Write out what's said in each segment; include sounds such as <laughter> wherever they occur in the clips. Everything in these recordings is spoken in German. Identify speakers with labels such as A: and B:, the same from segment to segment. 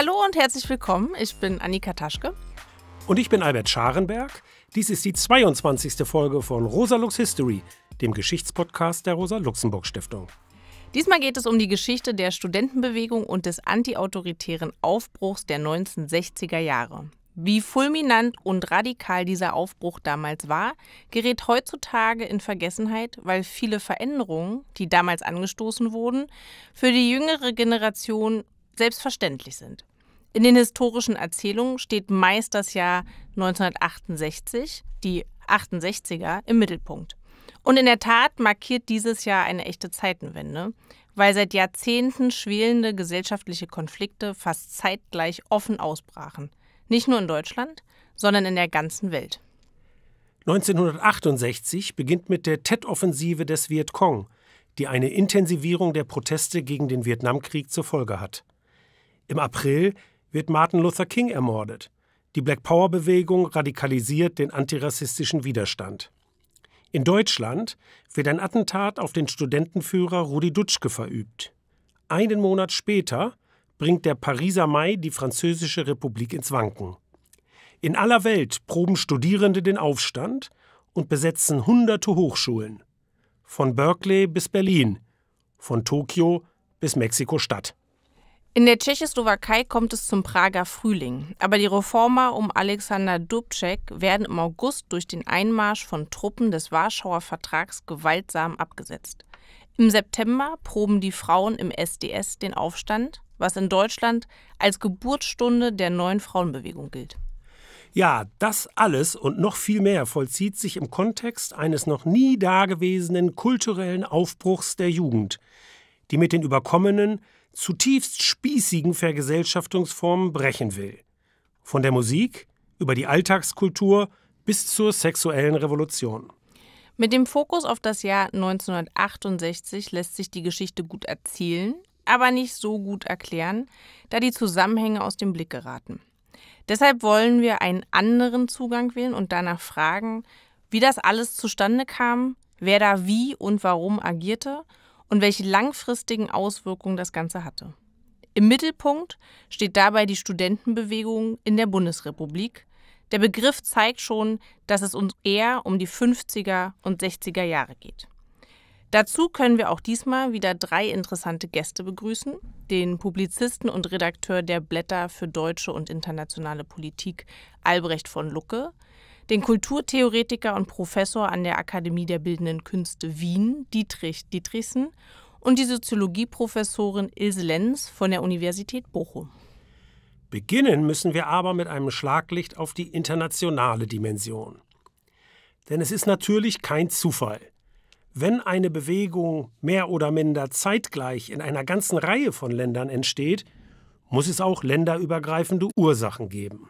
A: Hallo und herzlich willkommen. Ich bin Annika Taschke.
B: Und ich bin Albert Scharenberg. Dies ist die 22. Folge von Rosa Lux History, dem Geschichtspodcast der Rosa-Luxemburg-Stiftung.
A: Diesmal geht es um die Geschichte der Studentenbewegung und des antiautoritären Aufbruchs der 1960er Jahre. Wie fulminant und radikal dieser Aufbruch damals war, gerät heutzutage in Vergessenheit, weil viele Veränderungen, die damals angestoßen wurden, für die jüngere Generation selbstverständlich sind. In den historischen Erzählungen steht meist das Jahr 1968, die 68er, im Mittelpunkt. Und in der Tat markiert dieses Jahr eine echte Zeitenwende, weil seit Jahrzehnten schwelende gesellschaftliche Konflikte fast zeitgleich offen ausbrachen. Nicht nur in Deutschland, sondern in der ganzen Welt.
B: 1968 beginnt mit der Tet-Offensive des Vietcong, die eine Intensivierung der Proteste gegen den Vietnamkrieg zur Folge hat. Im April wird Martin Luther King ermordet. Die Black Power-Bewegung radikalisiert den antirassistischen Widerstand. In Deutschland wird ein Attentat auf den Studentenführer Rudi Dutschke verübt. Einen Monat später bringt der Pariser Mai die Französische Republik ins Wanken. In aller Welt proben Studierende den Aufstand und besetzen hunderte Hochschulen. Von Berkeley bis Berlin, von Tokio bis Mexiko-Stadt.
A: In der Tschechoslowakei kommt es zum Prager Frühling, aber die Reformer um Alexander Dubček werden im August durch den Einmarsch von Truppen des Warschauer Vertrags gewaltsam abgesetzt. Im September proben die Frauen im SDS den Aufstand, was in Deutschland als Geburtsstunde der neuen Frauenbewegung gilt.
B: Ja, das alles und noch viel mehr vollzieht sich im Kontext eines noch nie dagewesenen kulturellen Aufbruchs der Jugend, die mit den überkommenen, zutiefst spießigen Vergesellschaftungsformen brechen will. Von der Musik über die Alltagskultur bis zur sexuellen Revolution.
A: Mit dem Fokus auf das Jahr 1968 lässt sich die Geschichte gut erzählen, aber nicht so gut erklären, da die Zusammenhänge aus dem Blick geraten. Deshalb wollen wir einen anderen Zugang wählen und danach fragen, wie das alles zustande kam, wer da wie und warum agierte und welche langfristigen Auswirkungen das Ganze hatte. Im Mittelpunkt steht dabei die Studentenbewegung in der Bundesrepublik. Der Begriff zeigt schon, dass es uns eher um die 50er und 60er Jahre geht. Dazu können wir auch diesmal wieder drei interessante Gäste begrüßen. Den Publizisten und Redakteur der Blätter für deutsche und internationale Politik Albrecht von Lucke, den Kulturtheoretiker und Professor an der Akademie der Bildenden Künste Wien, Dietrich Dietrichsen, und die Soziologieprofessorin Ilse Lenz von der Universität Bochum.
B: Beginnen müssen wir aber mit einem Schlaglicht auf die internationale Dimension. Denn es ist natürlich kein Zufall. Wenn eine Bewegung mehr oder minder zeitgleich in einer ganzen Reihe von Ländern entsteht, muss es auch länderübergreifende Ursachen geben.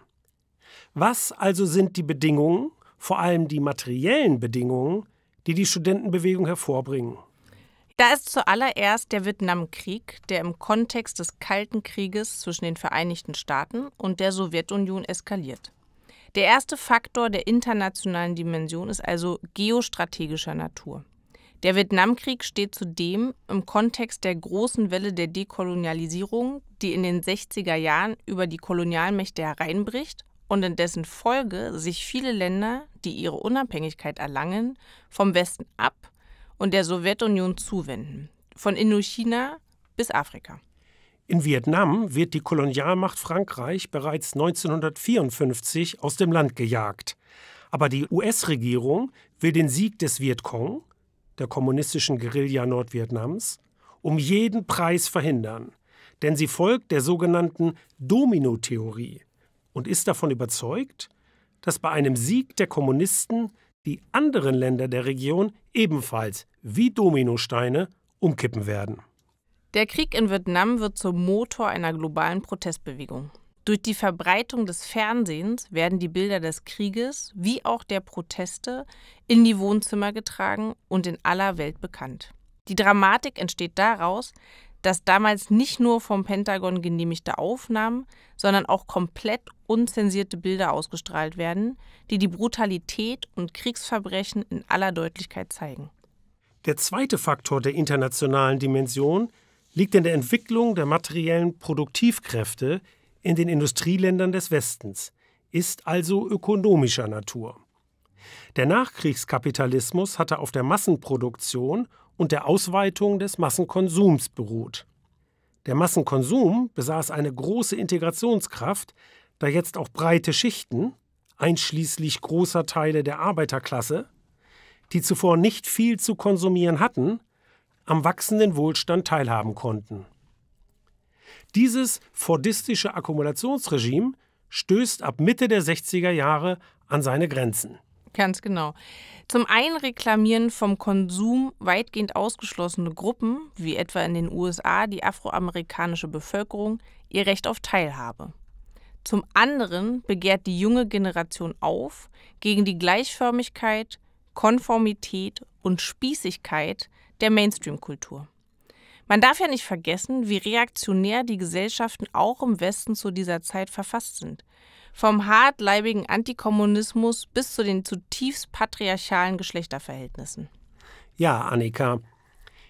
B: Was also sind die Bedingungen, vor allem die materiellen Bedingungen, die die Studentenbewegung hervorbringen?
A: Da ist zuallererst der Vietnamkrieg, der im Kontext des Kalten Krieges zwischen den Vereinigten Staaten und der Sowjetunion eskaliert. Der erste Faktor der internationalen Dimension ist also geostrategischer Natur. Der Vietnamkrieg steht zudem im Kontext der großen Welle der Dekolonialisierung, die in den 60er Jahren über die Kolonialmächte hereinbricht und in dessen Folge sich viele Länder, die ihre Unabhängigkeit erlangen, vom Westen ab und der Sowjetunion zuwenden, von Indochina bis Afrika.
B: In Vietnam wird die Kolonialmacht Frankreich bereits 1954 aus dem Land gejagt. Aber die US-Regierung will den Sieg des Vietcong, der kommunistischen Guerilla Nordvietnams, um jeden Preis verhindern. Denn sie folgt der sogenannten Domino-Theorie und ist davon überzeugt, dass bei einem Sieg der Kommunisten die anderen Länder der Region ebenfalls wie Dominosteine umkippen werden.
A: Der Krieg in Vietnam wird zum Motor einer globalen Protestbewegung. Durch die Verbreitung des Fernsehens werden die Bilder des Krieges wie auch der Proteste in die Wohnzimmer getragen und in aller Welt bekannt. Die Dramatik entsteht daraus, dass damals nicht nur vom Pentagon genehmigte Aufnahmen, sondern auch komplett unzensierte Bilder ausgestrahlt werden, die die Brutalität und Kriegsverbrechen in aller
B: Deutlichkeit zeigen. Der zweite Faktor der internationalen Dimension liegt in der Entwicklung der materiellen Produktivkräfte in den Industrieländern des Westens, ist also ökonomischer Natur. Der Nachkriegskapitalismus hatte auf der Massenproduktion und der Ausweitung des Massenkonsums beruht. Der Massenkonsum besaß eine große Integrationskraft, da jetzt auch breite Schichten, einschließlich großer Teile der Arbeiterklasse, die zuvor nicht viel zu konsumieren hatten, am wachsenden Wohlstand teilhaben konnten. Dieses fordistische Akkumulationsregime stößt ab Mitte der 60er Jahre an seine Grenzen.
A: Ganz genau. Zum einen reklamieren vom Konsum weitgehend ausgeschlossene Gruppen, wie etwa in den USA die afroamerikanische Bevölkerung, ihr Recht auf Teilhabe. Zum anderen begehrt die junge Generation auf gegen die Gleichförmigkeit, Konformität und Spießigkeit der Mainstream-Kultur. Man darf ja nicht vergessen, wie reaktionär die Gesellschaften auch im Westen zu dieser Zeit verfasst sind. Vom hartleibigen Antikommunismus bis zu den zutiefst patriarchalen Geschlechterverhältnissen.
B: Ja, Annika.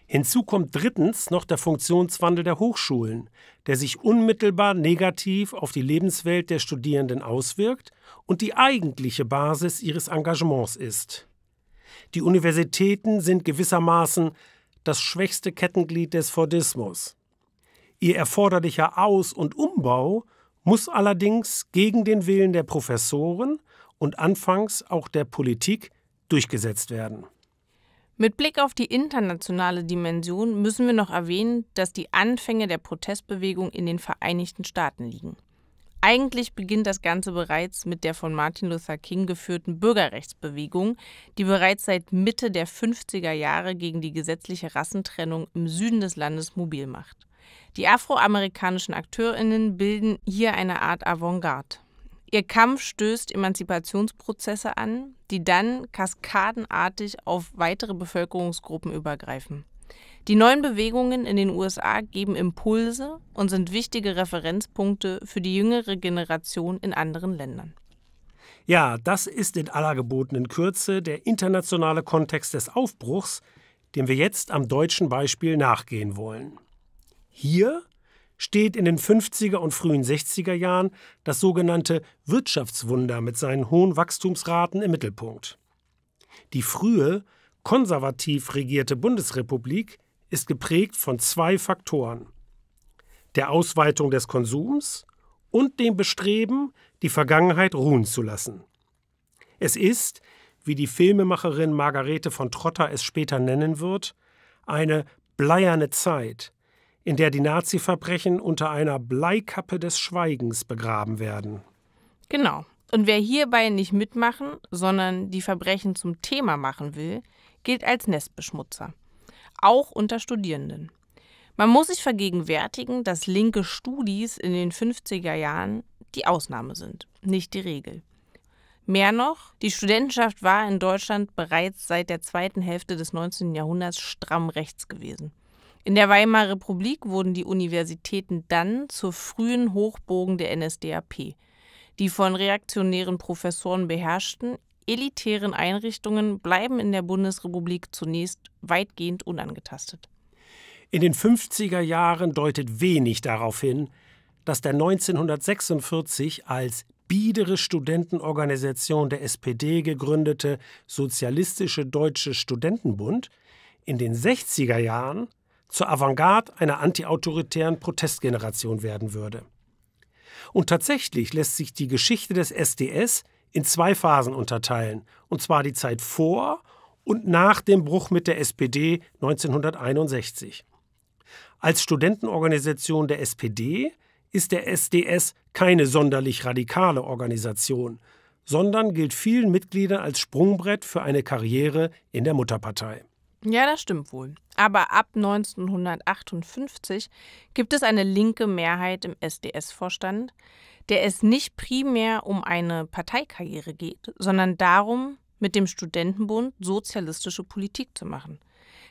B: Hinzu kommt drittens noch der Funktionswandel der Hochschulen, der sich unmittelbar negativ auf die Lebenswelt der Studierenden auswirkt und die eigentliche Basis ihres Engagements ist. Die Universitäten sind gewissermaßen das schwächste Kettenglied des Fordismus. Ihr erforderlicher Aus- und Umbau muss allerdings gegen den Willen der Professoren und anfangs auch der Politik durchgesetzt werden.
A: Mit Blick auf die internationale Dimension müssen wir noch erwähnen, dass die Anfänge der Protestbewegung in den Vereinigten Staaten liegen. Eigentlich beginnt das Ganze bereits mit der von Martin Luther King geführten Bürgerrechtsbewegung, die bereits seit Mitte der 50er Jahre gegen die gesetzliche Rassentrennung im Süden des Landes mobil macht. Die afroamerikanischen AkteurInnen bilden hier eine Art Avantgarde. Ihr Kampf stößt Emanzipationsprozesse an, die dann kaskadenartig auf weitere Bevölkerungsgruppen übergreifen. Die neuen Bewegungen in den USA geben Impulse und sind wichtige Referenzpunkte für die jüngere Generation in anderen Ländern.
B: Ja, das ist in aller gebotenen Kürze der internationale Kontext des Aufbruchs, dem wir jetzt am deutschen Beispiel nachgehen wollen. Hier steht in den 50er und frühen 60er Jahren das sogenannte Wirtschaftswunder mit seinen hohen Wachstumsraten im Mittelpunkt. Die frühe, konservativ regierte Bundesrepublik ist geprägt von zwei Faktoren der Ausweitung des Konsums und dem Bestreben, die Vergangenheit ruhen zu lassen. Es ist, wie die Filmemacherin Margarete von Trotter es später nennen wird, eine bleierne Zeit, in der die Nazi-Verbrechen unter einer Bleikappe des Schweigens begraben werden.
A: Genau. Und wer hierbei nicht mitmachen, sondern die Verbrechen zum Thema machen will, gilt als Nestbeschmutzer. Auch unter Studierenden. Man muss sich vergegenwärtigen, dass linke Studis in den 50er Jahren die Ausnahme sind, nicht die Regel. Mehr noch, die Studentenschaft war in Deutschland bereits seit der zweiten Hälfte des 19. Jahrhunderts stramm rechts gewesen. In der Weimarer Republik wurden die Universitäten dann zur frühen Hochbogen der NSDAP. Die von reaktionären Professoren beherrschten, elitären Einrichtungen bleiben in der Bundesrepublik zunächst weitgehend unangetastet.
B: In den 50er Jahren deutet wenig darauf hin, dass der 1946 als biedere Studentenorganisation der SPD gegründete Sozialistische Deutsche Studentenbund in den 60er Jahren zur Avantgarde einer antiautoritären Protestgeneration werden würde. Und tatsächlich lässt sich die Geschichte des SDS in zwei Phasen unterteilen, und zwar die Zeit vor und nach dem Bruch mit der SPD 1961. Als Studentenorganisation der SPD ist der SDS keine sonderlich radikale Organisation, sondern gilt vielen Mitgliedern als Sprungbrett für eine Karriere in der Mutterpartei.
A: Ja, das stimmt wohl. Aber ab 1958 gibt es eine linke Mehrheit im SDS-Vorstand, der es nicht primär um eine Parteikarriere geht, sondern darum, mit dem Studentenbund sozialistische Politik zu machen.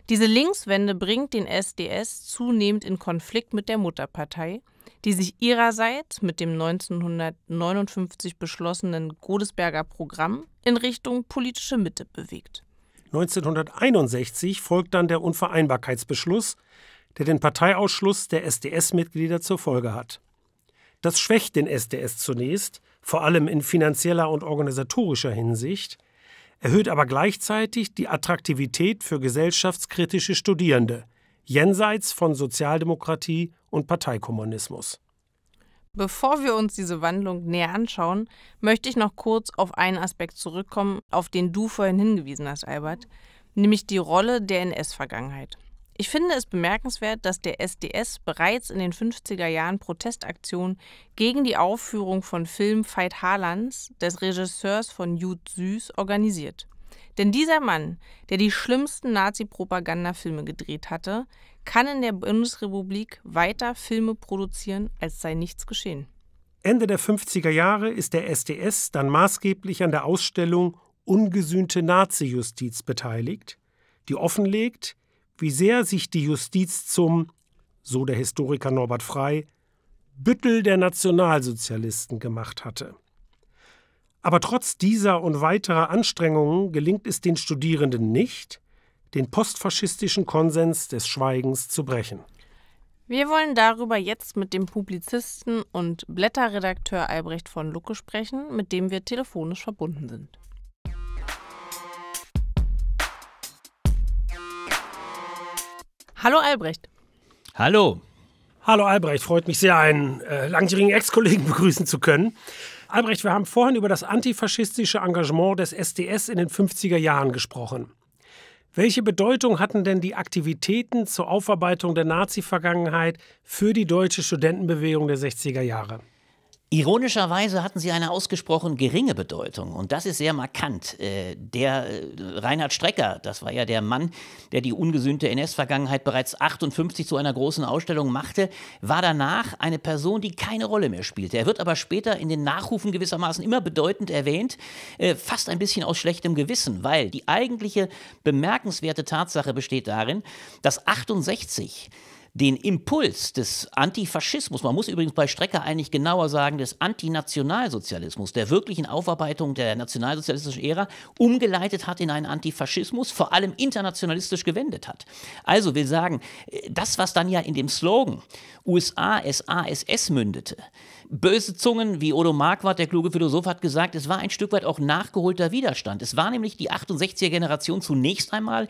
A: Diese Linkswende bringt den SDS zunehmend in Konflikt mit der Mutterpartei, die sich ihrerseits mit dem 1959 beschlossenen Godesberger Programm in Richtung politische Mitte bewegt.
B: 1961 folgt dann der Unvereinbarkeitsbeschluss, der den Parteiausschluss der SDS-Mitglieder zur Folge hat. Das schwächt den SDS zunächst, vor allem in finanzieller und organisatorischer Hinsicht, erhöht aber gleichzeitig die Attraktivität für gesellschaftskritische Studierende, jenseits von Sozialdemokratie und Parteikommunismus.
A: Bevor wir uns diese Wandlung näher anschauen, möchte ich noch kurz auf einen Aspekt zurückkommen, auf den du vorhin hingewiesen hast, Albert, nämlich die Rolle der NS-Vergangenheit. Ich finde es bemerkenswert, dass der SDS bereits in den 50er Jahren Protestaktionen gegen die Aufführung von Film Veit Harlands des Regisseurs von Jude Süß organisiert. Denn dieser Mann, der die schlimmsten Nazi-Propagandafilme gedreht hatte, kann in der Bundesrepublik weiter Filme produzieren, als sei nichts geschehen.
B: Ende der 50er Jahre ist der SDS dann maßgeblich an der Ausstellung Ungesühnte Nazi-Justiz beteiligt, die offenlegt, wie sehr sich die Justiz zum, so der Historiker Norbert Frey, Büttel der Nationalsozialisten gemacht hatte. Aber trotz dieser und weiterer Anstrengungen gelingt es den Studierenden nicht, den postfaschistischen Konsens des Schweigens zu brechen.
A: Wir wollen darüber jetzt mit dem Publizisten und Blätterredakteur Albrecht von Lucke sprechen, mit dem wir telefonisch verbunden sind. Hallo Albrecht.
B: Hallo. Hallo Albrecht, freut mich sehr, einen äh, langjährigen Ex-Kollegen <laughs> begrüßen zu können. Albrecht, wir haben vorhin über das antifaschistische Engagement des SDS in den 50er Jahren gesprochen. Welche Bedeutung hatten denn die Aktivitäten zur Aufarbeitung der Nazi-Vergangenheit für die deutsche Studentenbewegung der 60er Jahre? Ironischerweise hatten sie eine
C: ausgesprochen geringe Bedeutung und das ist sehr markant. Äh, der äh, Reinhard Strecker, das war ja der Mann, der die ungesühnte NS-Vergangenheit bereits 58 zu einer großen Ausstellung machte, war danach eine Person, die keine Rolle mehr spielte. Er wird aber später in den Nachrufen gewissermaßen immer bedeutend erwähnt, äh, fast ein bisschen aus schlechtem Gewissen, weil die eigentliche bemerkenswerte Tatsache besteht darin, dass 68 den Impuls des Antifaschismus, man muss übrigens bei Strecker eigentlich genauer sagen, des Antinationalsozialismus, der wirklichen Aufarbeitung der nationalsozialistischen Ära, umgeleitet hat in einen Antifaschismus, vor allem internationalistisch gewendet hat. Also will sagen, äh, das, was dann ja in dem Slogan USA, SA, SS mündete, Böse Zungen wie Odo Marquardt, der kluge Philosoph, hat gesagt, es war ein Stück weit auch nachgeholter Widerstand. Es war nämlich die 68er-Generation zunächst einmal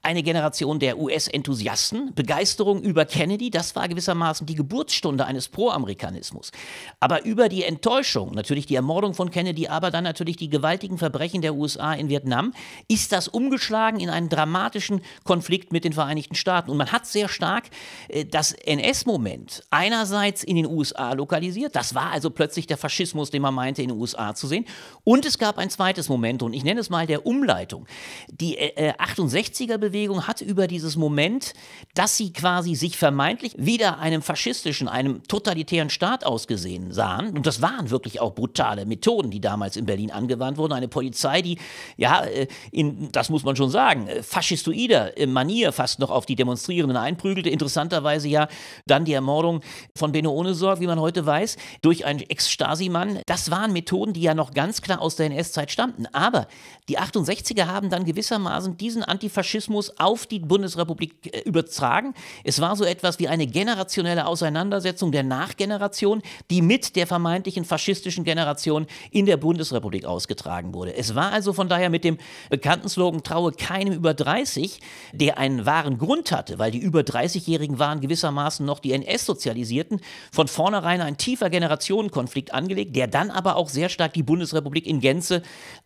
C: eine Generation der US-Enthusiasten, Begeisterung über Kennedy, das war gewissermaßen die Geburtsstunde eines Pro-Amerikanismus. Aber über die Enttäuschung, natürlich die Ermordung von Kennedy, aber dann natürlich die gewaltigen Verbrechen der USA in Vietnam, ist das umgeschlagen in einen dramatischen Konflikt mit den Vereinigten Staaten. Und man hat sehr stark äh, das NS-Moment einerseits in den USA lokalisiert, das war also plötzlich der Faschismus, den man meinte, in den USA zu sehen. Und es gab ein zweites Moment, und ich nenne es mal der Umleitung. Die äh, 68er-Bewegung äh, hat über dieses Moment, dass sie quasi sich vermeintlich wieder einem faschistischen, einem totalitären Staat ausgesehen sahen, und das waren wirklich auch brutale Methoden, die damals in Berlin angewandt wurden, eine Polizei, die, ja, äh, in, das muss man schon sagen, äh, faschistoider Manier fast noch auf die Demonstrierenden einprügelte, interessanterweise ja dann die Ermordung von Benno Ohnesorg, wie man heute weiß, durch einen Ex-Stasi-Mann. Das waren Methoden, die ja noch ganz klar aus der NS-Zeit stammten. Aber die 68er haben dann gewissermaßen diesen Antifaschismus auf die Bundesrepublik äh, übertragen. Es war so etwas wie eine generationelle Auseinandersetzung der Nachgeneration, die mit der vermeintlichen faschistischen Generation in der Bundesrepublik ausgetragen wurde. Es war also von daher mit dem bekannten Slogan Traue keinem über 30, der einen wahren Grund hatte, weil die über 30-Jährigen waren gewissermaßen noch die NS-Sozialisierten, von vornherein ein tiefer Generationenkonflikt angelegt, der dann aber auch sehr stark die Bundesrepublik in Gänze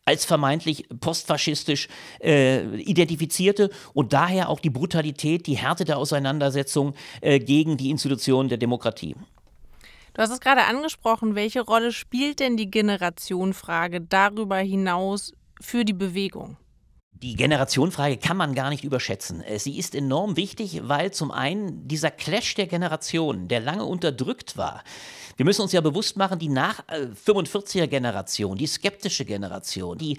C: als vermeintlich postfaschistisch äh, identifizierte und daher auch die Brutalität, die Härte der Auseinandersetzung äh, gegen die Institutionen der Demokratie.
A: Du hast es gerade angesprochen, welche Rolle spielt denn die Generationenfrage darüber hinaus für die Bewegung?
C: Die Generationenfrage kann man gar nicht überschätzen. Äh, sie ist enorm wichtig, weil zum einen dieser Clash der Generationen, der lange unterdrückt war, wir müssen uns ja bewusst machen, die nach 45er äh, Generation, die skeptische Generation, die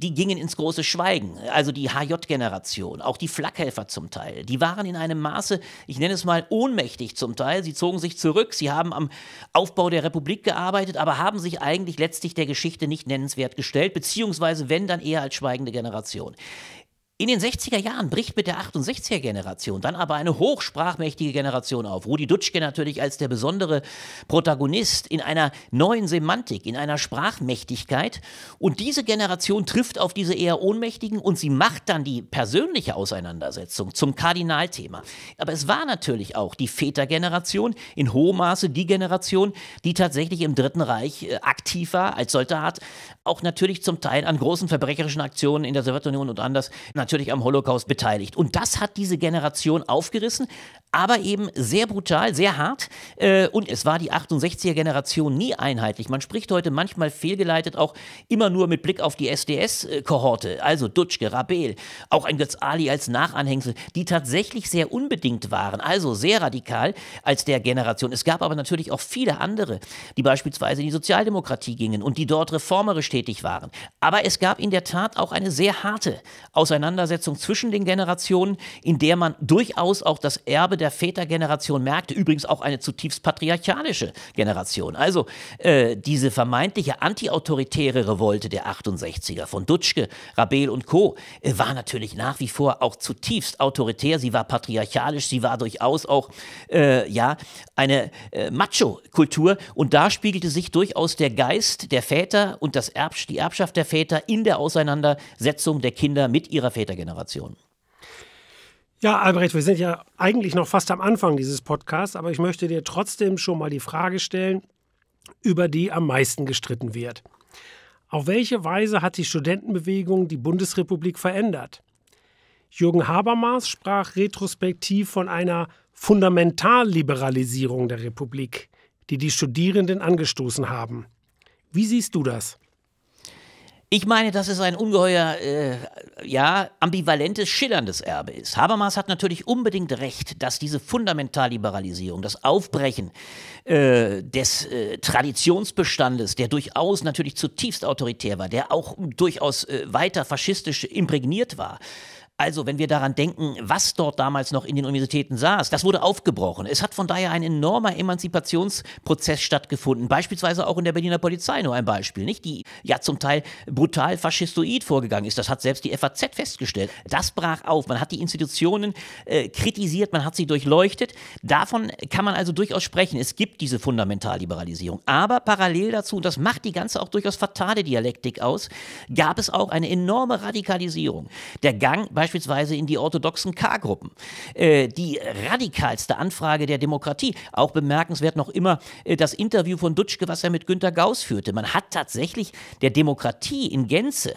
C: die gingen ins große Schweigen, also die HJ-Generation, auch die Flakhelfer zum Teil. Die waren in einem Maße, ich nenne es mal ohnmächtig zum Teil, sie zogen sich zurück, sie haben am Aufbau der Republik gearbeitet, aber haben sich eigentlich letztlich der Geschichte nicht nennenswert gestellt, beziehungsweise wenn, dann eher als schweigende Generation. In den 60er Jahren bricht mit der 68er Generation dann aber eine hochsprachmächtige Generation auf. Rudi Dutschke natürlich als der besondere Protagonist in einer neuen Semantik, in einer Sprachmächtigkeit. Und diese Generation trifft auf diese eher Ohnmächtigen und sie macht dann die persönliche Auseinandersetzung zum Kardinalthema. Aber es war natürlich auch die Vätergeneration, in hohem Maße die Generation, die tatsächlich im Dritten Reich äh, aktiv war als Soldat, auch natürlich zum Teil an großen verbrecherischen Aktionen in der Sowjetunion und anders natürlich am Holocaust beteiligt. Und das hat diese Generation aufgerissen, aber eben sehr brutal, sehr hart. Äh, und es war die 68er-Generation nie einheitlich. Man spricht heute manchmal fehlgeleitet auch immer nur mit Blick auf die SDS-Kohorte, also Dutschke, Rabel, auch ein Götz Ali als Nachanhängsel, die tatsächlich sehr unbedingt waren, also sehr radikal als der Generation. Es gab aber natürlich auch viele andere, die beispielsweise in die Sozialdemokratie gingen und die dort reformerisch tätig waren. Aber es gab in der Tat auch eine sehr harte Auseinandersetzung zwischen den Generationen, in der man durchaus auch das Erbe der Vätergeneration merkte, übrigens auch eine zutiefst patriarchalische Generation. Also äh, diese vermeintliche antiautoritäre Revolte der 68er von Dutschke, Rabel und Co. Äh, war natürlich nach wie vor auch zutiefst autoritär, sie war patriarchalisch, sie war durchaus auch äh, ja, eine äh, Macho-Kultur und da spiegelte sich durchaus der Geist der Väter und das Erbsch die Erbschaft der Väter in der Auseinandersetzung der Kinder mit ihrer Vätergeneration.
B: Ja, Albrecht, wir sind ja eigentlich noch fast am Anfang dieses Podcasts, aber ich möchte dir trotzdem schon mal die Frage stellen, über die am meisten gestritten wird. Auf welche Weise hat die Studentenbewegung die Bundesrepublik verändert? Jürgen Habermas sprach retrospektiv von einer Fundamentalliberalisierung der Republik, die die Studierenden angestoßen haben. Wie siehst du das?
C: Ich meine, dass es ein ungeheuer, äh, ja, ambivalentes, schillerndes Erbe ist. Habermas hat natürlich unbedingt recht, dass diese Fundamentalliberalisierung, das Aufbrechen äh, des äh, Traditionsbestandes, der durchaus natürlich zutiefst autoritär war, der auch durchaus äh, weiter faschistisch imprägniert war, also, wenn wir daran denken, was dort damals noch in den Universitäten saß, das wurde aufgebrochen. Es hat von daher ein enormer Emanzipationsprozess stattgefunden, beispielsweise auch in der Berliner Polizei, nur ein Beispiel, nicht? Die ja zum Teil brutal faschistoid vorgegangen ist. Das hat selbst die FAZ festgestellt. Das brach auf. Man hat die Institutionen äh, kritisiert, man hat sie durchleuchtet. Davon kann man also durchaus sprechen. Es gibt diese Fundamentalliberalisierung. Aber parallel dazu, und das macht die ganze auch durchaus fatale Dialektik aus, gab es auch eine enorme Radikalisierung. Der Gang beispielsweise beispielsweise in die orthodoxen K-Gruppen. Äh, die radikalste Anfrage der Demokratie. Auch bemerkenswert noch immer äh, das Interview von Dutschke, was er mit Günter Gauss führte. Man hat tatsächlich der Demokratie in Gänze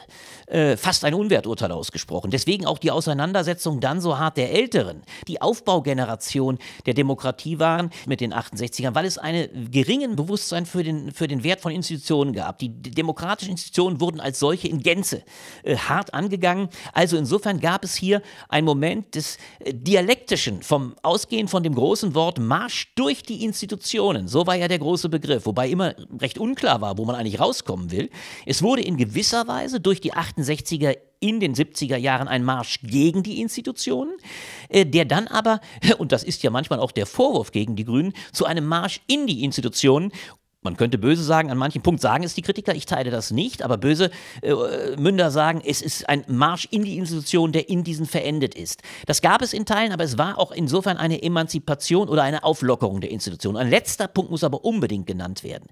C: äh, fast ein Unwerturteil ausgesprochen. Deswegen auch die Auseinandersetzung dann so hart der Älteren, die Aufbaugeneration der Demokratie waren mit den 68ern, weil es einen geringen Bewusstsein für den, für den Wert von Institutionen gab. Die demokratischen Institutionen wurden als solche in Gänze äh, hart angegangen. Also insofern gab es hier einen Moment des äh, Dialektischen, vom Ausgehen von dem großen Wort Marsch durch die Institutionen. So war ja der große Begriff, wobei immer recht unklar war, wo man eigentlich rauskommen will. Es wurde in gewisser Weise durch die 68er in den 70er Jahren ein Marsch gegen die Institutionen, äh, der dann aber, <laughs> und das ist ja manchmal auch der Vorwurf gegen die Grünen, zu einem Marsch in die Institutionen man könnte böse sagen, an manchen Punkten sagen es die Kritiker, ich teile das nicht, aber böse äh, Münder sagen, es ist ein Marsch in die Institution, der in diesen verendet ist. Das gab es in Teilen, aber es war auch insofern eine Emanzipation oder eine Auflockerung der Institution. Ein letzter Punkt muss aber unbedingt genannt werden.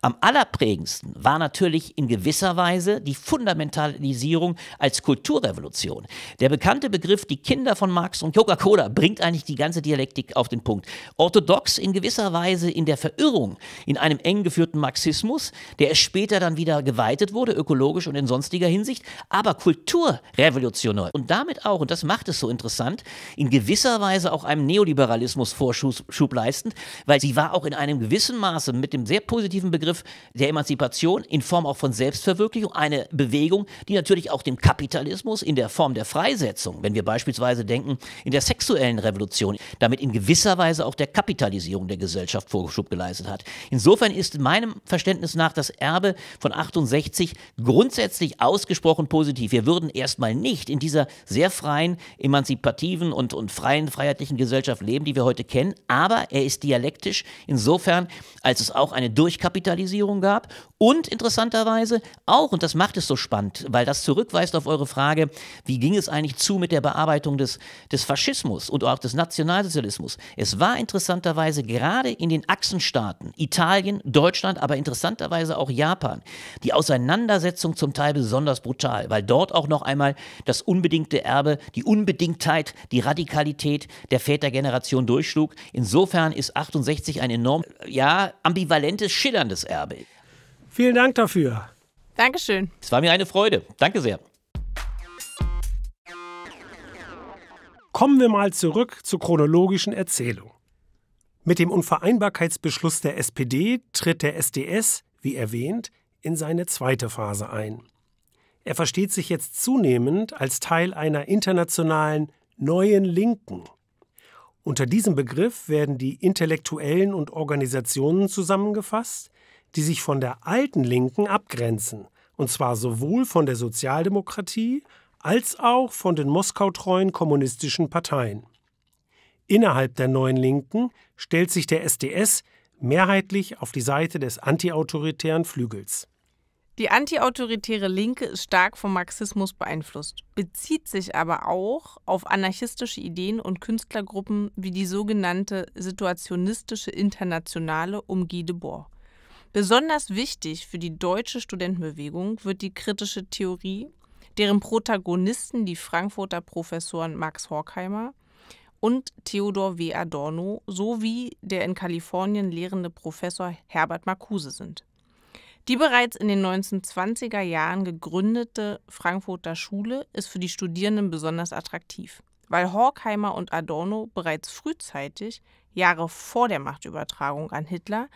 C: Am allerprägendsten war natürlich in gewisser Weise die Fundamentalisierung als Kulturrevolution. Der bekannte Begriff, die Kinder von Marx und Coca-Cola, bringt eigentlich die ganze Dialektik auf den Punkt. Orthodox in gewisser Weise in der Verirrung, in einem eng geführten Marxismus, der erst später dann wieder geweitet wurde, ökologisch und in sonstiger Hinsicht, aber kulturrevolutionär. Und damit auch, und das macht es so interessant, in gewisser Weise auch einem Neoliberalismus Vorschub leistend, weil sie war auch in einem gewissen Maße mit dem sehr positiven Begriff der Emanzipation in Form auch von Selbstverwirklichung eine Bewegung, die natürlich auch dem Kapitalismus in der Form der Freisetzung, wenn wir beispielsweise denken, in der sexuellen Revolution, damit in gewisser Weise auch der Kapitalisierung der Gesellschaft Vorschub geleistet hat. Insofern ist meinem Verständnis nach das Erbe von 68 grundsätzlich ausgesprochen positiv. Wir würden erstmal nicht in dieser sehr freien, emanzipativen und, und freien, freiheitlichen Gesellschaft leben, die wir heute kennen, aber er ist dialektisch insofern, als es auch eine Durchkapitalisierung gab und interessanterweise auch, und das macht es so spannend, weil das zurückweist auf eure Frage, wie ging es eigentlich zu mit der Bearbeitung des, des Faschismus und auch des Nationalsozialismus. Es war interessanterweise gerade in den Achsenstaaten Italien, Deutschland, aber interessanterweise auch Japan. Die Auseinandersetzung zum Teil besonders brutal, weil dort auch noch einmal das unbedingte Erbe, die Unbedingtheit, die Radikalität der Vätergeneration durchschlug. Insofern ist 68 ein enorm, ja, ambivalentes, schillerndes Erbe.
B: Vielen Dank dafür.
A: Dankeschön.
C: Es war mir eine Freude. Danke sehr.
B: Kommen wir mal zurück zur chronologischen Erzählung. Mit dem Unvereinbarkeitsbeschluss der SPD tritt der SDS, wie erwähnt, in seine zweite Phase ein. Er versteht sich jetzt zunehmend als Teil einer internationalen neuen Linken. Unter diesem Begriff werden die Intellektuellen und Organisationen zusammengefasst, die sich von der alten Linken abgrenzen, und zwar sowohl von der Sozialdemokratie als auch von den moskau-treuen kommunistischen Parteien. Innerhalb der neuen Linken stellt sich der SDS mehrheitlich auf die Seite des antiautoritären Flügels.
A: Die antiautoritäre Linke ist stark vom Marxismus beeinflusst, bezieht sich aber auch auf anarchistische Ideen und Künstlergruppen wie die sogenannte Situationistische Internationale um Guy Debord. Besonders wichtig für die deutsche Studentenbewegung wird die kritische Theorie, deren Protagonisten die Frankfurter Professoren Max Horkheimer und Theodor W. Adorno sowie der in Kalifornien lehrende Professor Herbert Marcuse sind. Die bereits in den 1920er Jahren gegründete Frankfurter Schule ist für die Studierenden besonders attraktiv, weil Horkheimer und Adorno bereits frühzeitig, Jahre vor der Machtübertragung an Hitler,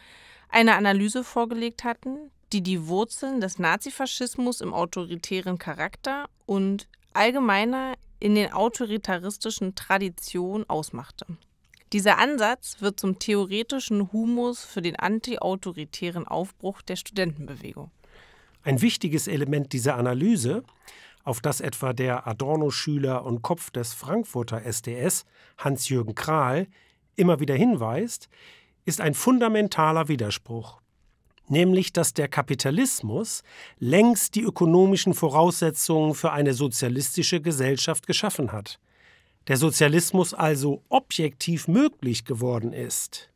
A: eine Analyse vorgelegt hatten, die die Wurzeln des Nazifaschismus im autoritären Charakter und allgemeiner in den autoritaristischen Traditionen ausmachte. Dieser Ansatz wird zum theoretischen Humus für den antiautoritären Aufbruch der Studentenbewegung.
B: Ein wichtiges Element dieser Analyse, auf das etwa der Adorno-Schüler und Kopf des Frankfurter SDS, Hans-Jürgen Krahl, immer wieder hinweist, ist ein fundamentaler Widerspruch nämlich dass der Kapitalismus längst die ökonomischen Voraussetzungen für eine sozialistische Gesellschaft geschaffen hat, der Sozialismus also objektiv möglich geworden ist.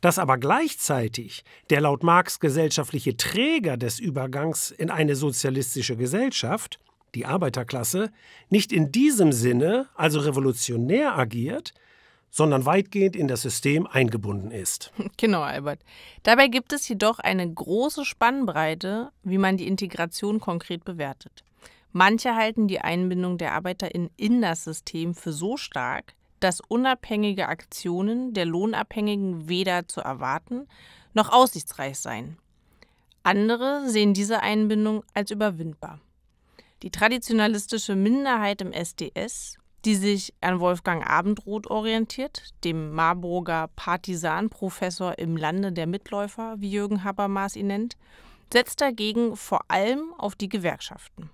B: Dass aber gleichzeitig der laut Marx gesellschaftliche Träger des Übergangs in eine sozialistische Gesellschaft, die Arbeiterklasse, nicht in diesem Sinne, also revolutionär agiert, sondern weitgehend in das System eingebunden ist.
A: <laughs> Genau, Albert. Dabei gibt es jedoch eine große Spannbreite, wie man die Integration konkret bewertet. Manche halten die Einbindung der ArbeiterInnen in das System für so stark, dass unabhängige Aktionen der Lohnabhängigen weder zu erwarten noch aussichtsreich seien. Andere sehen diese Einbindung als überwindbar. Die traditionalistische Minderheit im SDS die sich an Wolfgang Abendroth orientiert, dem Marburger Partisanprofessor im Lande der Mitläufer, wie Jürgen Habermas ihn nennt, setzt dagegen vor allem auf die Gewerkschaften.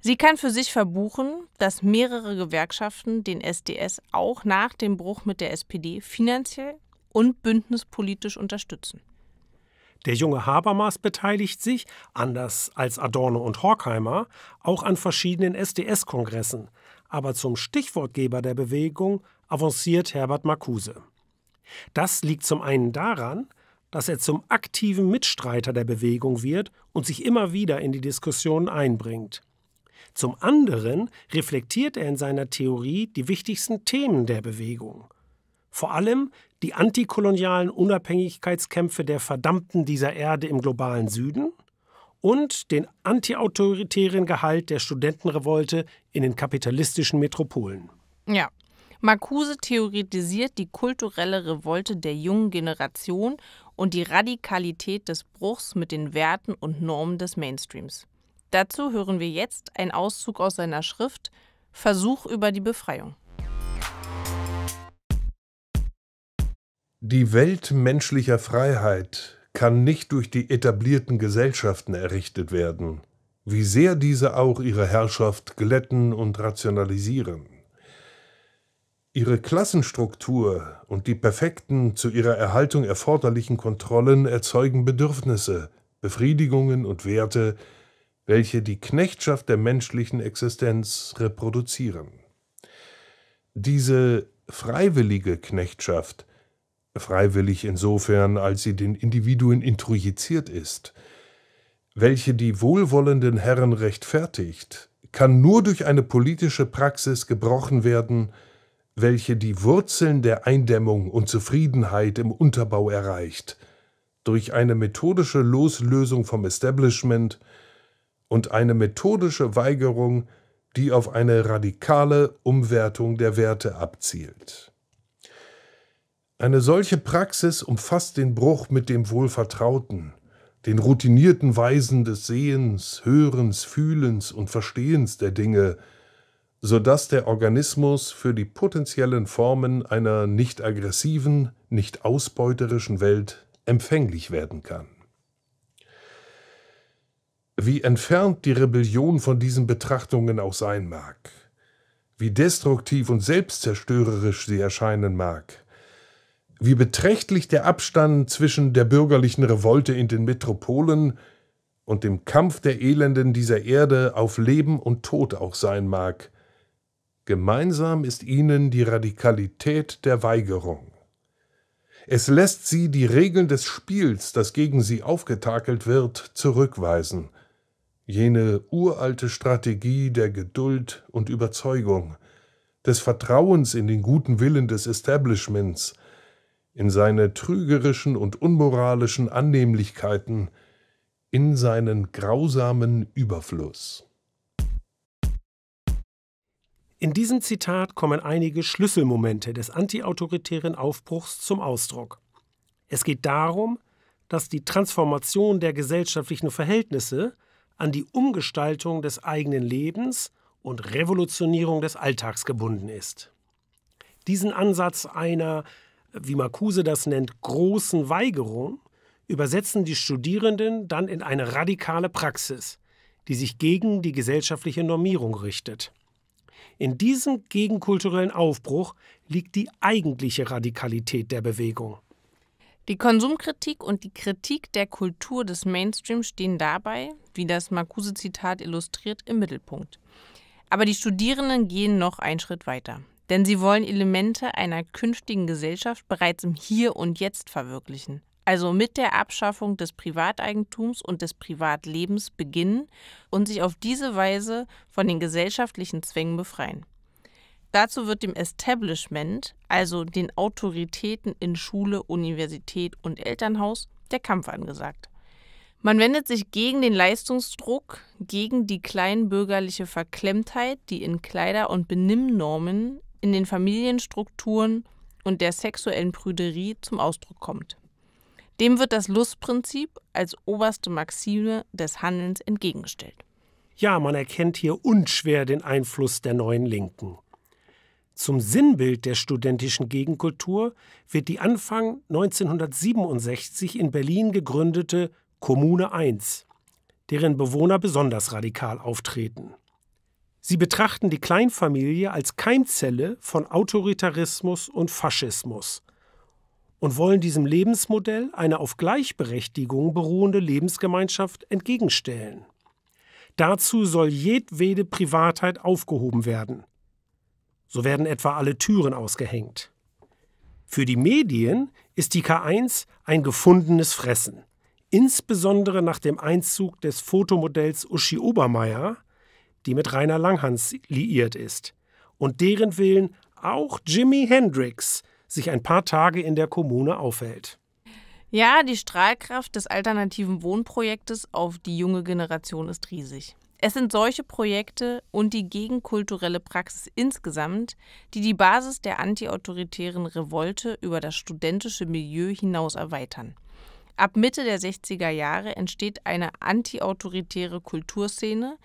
A: Sie kann für sich verbuchen, dass mehrere Gewerkschaften den SDS auch nach dem Bruch mit der SPD finanziell und bündnispolitisch unterstützen.
B: Der junge Habermas beteiligt sich, anders als Adorno und Horkheimer, auch an verschiedenen SDS-Kongressen, aber zum Stichwortgeber der Bewegung avanciert Herbert Marcuse. Das liegt zum einen daran, dass er zum aktiven Mitstreiter der Bewegung wird und sich immer wieder in die Diskussionen einbringt. Zum anderen reflektiert er in seiner Theorie die wichtigsten Themen der Bewegung. Vor allem die antikolonialen Unabhängigkeitskämpfe der Verdammten dieser Erde im globalen Süden, und den antiautoritären Gehalt der Studentenrevolte in den kapitalistischen Metropolen.
A: Ja. Marcuse theoretisiert die kulturelle Revolte der jungen Generation und die Radikalität des Bruchs mit den Werten und Normen des Mainstreams. Dazu hören wir jetzt einen Auszug aus seiner Schrift Versuch über die Befreiung.
D: Die Welt menschlicher Freiheit kann nicht durch die etablierten Gesellschaften errichtet werden, wie sehr diese auch ihre Herrschaft glätten und rationalisieren. Ihre Klassenstruktur und die perfekten, zu ihrer Erhaltung erforderlichen Kontrollen erzeugen Bedürfnisse, Befriedigungen und Werte, welche die Knechtschaft der menschlichen Existenz reproduzieren. Diese freiwillige Knechtschaft freiwillig insofern, als sie den Individuen introjiziert ist, welche die wohlwollenden Herren rechtfertigt, kann nur durch eine politische Praxis gebrochen werden, welche die Wurzeln der Eindämmung und Zufriedenheit im Unterbau erreicht, durch eine methodische Loslösung vom Establishment und eine methodische Weigerung, die auf eine radikale Umwertung der Werte abzielt. Eine solche Praxis umfasst den Bruch mit dem Wohlvertrauten, den routinierten Weisen des Sehens, Hörens, Fühlens und Verstehens der Dinge, so dass der Organismus für die potenziellen Formen einer nicht aggressiven, nicht ausbeuterischen Welt empfänglich werden kann. Wie entfernt die Rebellion von diesen Betrachtungen auch sein mag, wie destruktiv und selbstzerstörerisch sie erscheinen mag, wie beträchtlich der Abstand zwischen der bürgerlichen Revolte in den Metropolen und dem Kampf der Elenden dieser Erde auf Leben und Tod auch sein mag, gemeinsam ist ihnen die Radikalität der Weigerung. Es lässt sie die Regeln des Spiels, das gegen sie aufgetakelt wird, zurückweisen, jene uralte Strategie der Geduld und Überzeugung, des Vertrauens in den guten Willen des Establishments, in seine trügerischen und unmoralischen Annehmlichkeiten, in seinen grausamen Überfluss.
B: In diesem Zitat kommen einige Schlüsselmomente des antiautoritären Aufbruchs zum Ausdruck. Es geht darum, dass die Transformation der gesellschaftlichen Verhältnisse an die Umgestaltung des eigenen Lebens und Revolutionierung des Alltags gebunden ist. Diesen Ansatz einer wie Marcuse das nennt, großen Weigerung, übersetzen die Studierenden dann in eine radikale Praxis, die sich gegen die gesellschaftliche Normierung richtet. In diesem gegenkulturellen Aufbruch liegt die eigentliche Radikalität der Bewegung.
A: Die Konsumkritik und die Kritik der Kultur des Mainstreams stehen dabei, wie das Marcuse-Zitat illustriert, im Mittelpunkt. Aber die Studierenden gehen noch einen Schritt weiter. Denn sie wollen Elemente einer künftigen Gesellschaft bereits im Hier und Jetzt verwirklichen, also mit der Abschaffung des Privateigentums und des Privatlebens beginnen und sich auf diese Weise von den gesellschaftlichen Zwängen befreien. Dazu wird dem Establishment, also den Autoritäten in Schule, Universität und Elternhaus, der Kampf angesagt. Man wendet sich gegen den Leistungsdruck, gegen die kleinbürgerliche Verklemmtheit, die in Kleider- und Benimmnormen in den Familienstrukturen und der sexuellen Prüderie zum Ausdruck kommt. Dem wird das Lustprinzip als oberste Maxime des Handelns entgegengestellt.
B: Ja, man erkennt hier unschwer den Einfluss der neuen Linken. Zum Sinnbild der studentischen Gegenkultur wird die Anfang 1967 in Berlin gegründete Kommune 1, deren Bewohner besonders radikal auftreten. Sie betrachten die Kleinfamilie als Keimzelle von Autoritarismus und Faschismus und wollen diesem Lebensmodell eine auf Gleichberechtigung beruhende Lebensgemeinschaft entgegenstellen. Dazu soll jedwede Privatheit aufgehoben werden. So werden etwa alle Türen ausgehängt. Für die Medien ist die K1 ein gefundenes Fressen, insbesondere nach dem Einzug des Fotomodells Uschi Obermeier – die mit Rainer Langhans liiert ist und deren Willen auch Jimi Hendrix sich ein paar Tage in der Kommune aufhält.
A: Ja, die Strahlkraft des alternativen Wohnprojektes auf die junge Generation ist riesig. Es sind solche Projekte und die gegenkulturelle Praxis insgesamt, die die Basis der antiautoritären Revolte über das studentische Milieu hinaus erweitern. Ab Mitte der 60er Jahre entsteht eine antiautoritäre Kulturszene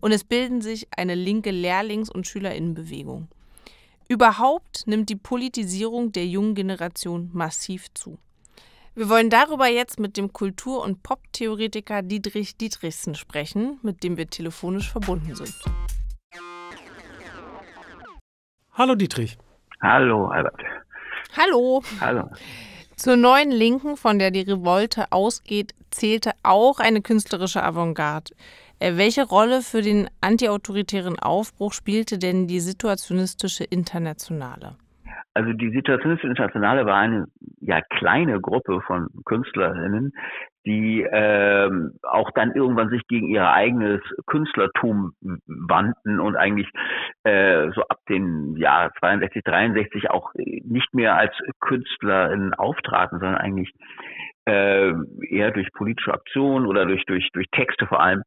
A: und es bilden sich eine linke Lehrlings- und Schülerinnenbewegung. Überhaupt nimmt die Politisierung der jungen Generation massiv zu. Wir wollen darüber jetzt mit dem Kultur- und Pop-Theoretiker Dietrich Dietrichsen sprechen, mit dem wir telefonisch verbunden sind.
B: Hallo Dietrich. Hallo Albert. Hallo. Hallo.
A: Zur neuen Linken, von der die Revolte ausgeht, zählte auch eine künstlerische Avantgarde. Äh, welche Rolle für den antiautoritären Aufbruch spielte denn die situationistische Internationale?
E: Also die Situationistische Internationale war eine ja kleine Gruppe von Künstlerinnen, die äh, auch dann irgendwann sich gegen ihr eigenes Künstlertum wandten und eigentlich äh, so ab den Jahr 62, 63 auch äh, nicht mehr als Künstlerinnen auftraten, sondern eigentlich äh, eher durch politische Aktionen oder durch, durch, durch Texte vor allem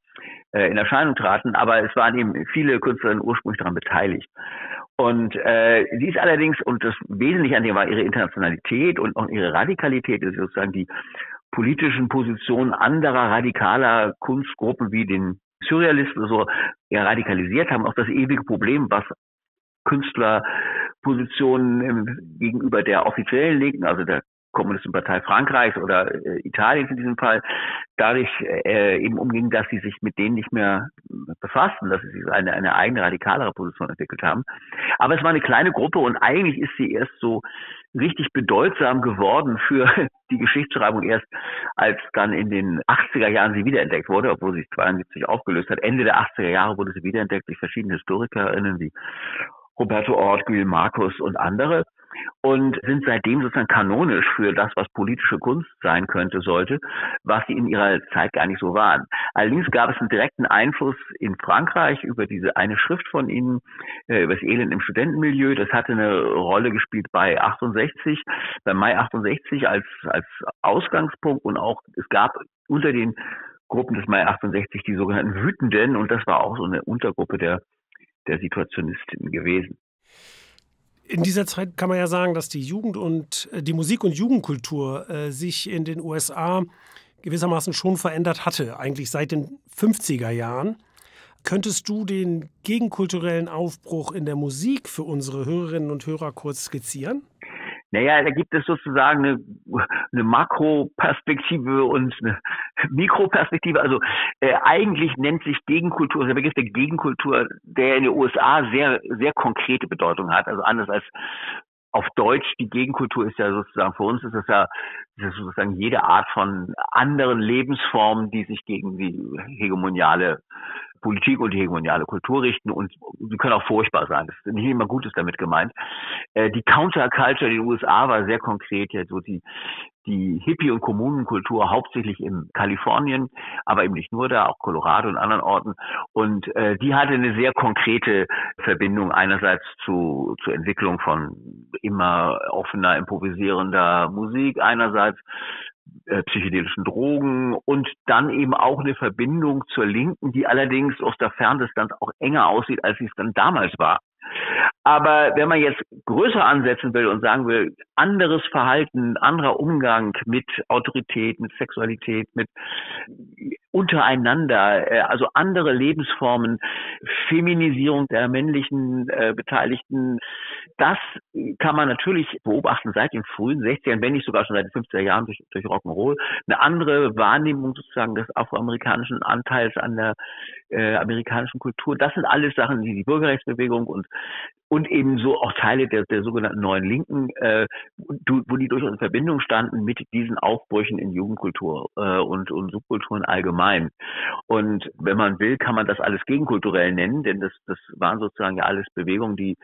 E: äh, in Erscheinung traten, aber es waren eben viele Künstlerinnen ursprünglich daran beteiligt. Und äh, dies allerdings, und das Wesentliche an dem war ihre Internationalität und auch ihre Radikalität, ist sozusagen die politischen Positionen anderer radikaler Kunstgruppen wie den Surrealisten so ja, radikalisiert haben, auch das ewige Problem, was Künstlerpositionen ähm, gegenüber der offiziellen Linken, also der Kommunistischen Partei Frankreichs oder äh, Italiens in diesem Fall dadurch äh, äh, eben umging, dass sie sich mit denen nicht mehr äh, befassten, dass sie eine, eine eigene radikalere Position entwickelt haben. Aber es war eine kleine Gruppe und eigentlich ist sie erst so richtig bedeutsam geworden für <laughs> die Geschichtsschreibung erst, als dann in den 80er Jahren sie wiederentdeckt wurde, obwohl sie 72 aufgelöst hat. Ende der 80er Jahre wurde sie wiederentdeckt durch verschiedene Historikerinnen wie Roberto Ort, Gül Markus und andere und sind seitdem sozusagen kanonisch für das, was politische Kunst sein könnte, sollte, was sie in ihrer Zeit gar nicht so waren. Allerdings gab es einen direkten Einfluss in Frankreich über diese eine Schrift von ihnen, äh, über das Elend im Studentenmilieu. Das hatte eine Rolle gespielt bei 68, bei Mai 68 als, als Ausgangspunkt und auch es gab unter den Gruppen des Mai 68 die sogenannten Wütenden und das war auch so eine Untergruppe der, der Situationistinnen gewesen.
B: In dieser Zeit kann man ja sagen, dass die Jugend und äh, die Musik- und Jugendkultur äh, sich in den USA gewissermaßen schon verändert hatte, eigentlich seit den 50er Jahren. Könntest du den gegenkulturellen Aufbruch in der Musik für unsere Hörerinnen und Hörer kurz skizzieren?
E: Naja, da gibt es sozusagen eine, eine Makroperspektive und eine Mikroperspektive. Also äh, eigentlich nennt sich Gegenkultur, der Begriff der Gegenkultur, der in den USA sehr, sehr konkrete Bedeutung hat. Also anders als auf Deutsch, die Gegenkultur ist ja sozusagen, für uns ist das ja das sozusagen jede Art von anderen Lebensformen, die sich gegen die hegemoniale Politik und die hegemoniale Kultur richten und sie können auch furchtbar sein. Das ist nicht immer Gutes damit gemeint. Äh, die Counterculture in den USA war sehr konkret, so die, die Hippie- und Kommunenkultur hauptsächlich in Kalifornien, aber eben nicht nur da, auch Colorado und anderen Orten. Und äh, die hatte eine sehr konkrete Verbindung einerseits zu, zur Entwicklung von immer offener, improvisierender Musik, einerseits äh, psychedelischen Drogen und dann eben auch eine Verbindung zur Linken, die allerdings aus der Ferndistanz auch enger aussieht, als sie es dann damals war. Aber wenn man jetzt größer ansetzen will und sagen will, anderes Verhalten, anderer Umgang mit Autorität, mit Sexualität, mit untereinander, äh, also andere Lebensformen, Feminisierung der männlichen äh, Beteiligten, das kann man natürlich beobachten seit den frühen 60ern, wenn nicht sogar schon seit den 50er Jahren durch, durch Rock'n'Roll. Eine andere Wahrnehmung sozusagen des afroamerikanischen Anteils an der äh, amerikanischen Kultur, das sind alles Sachen, die die Bürgerrechtsbewegung und und eben so auch Teile der, der sogenannten neuen Linken, äh, du, wo die durchaus in Verbindung standen mit diesen Aufbrüchen in Jugendkultur äh, und, und Subkulturen allgemein. Und wenn man will, kann man das alles gegenkulturell nennen, denn das, das waren sozusagen ja alles Bewegungen, die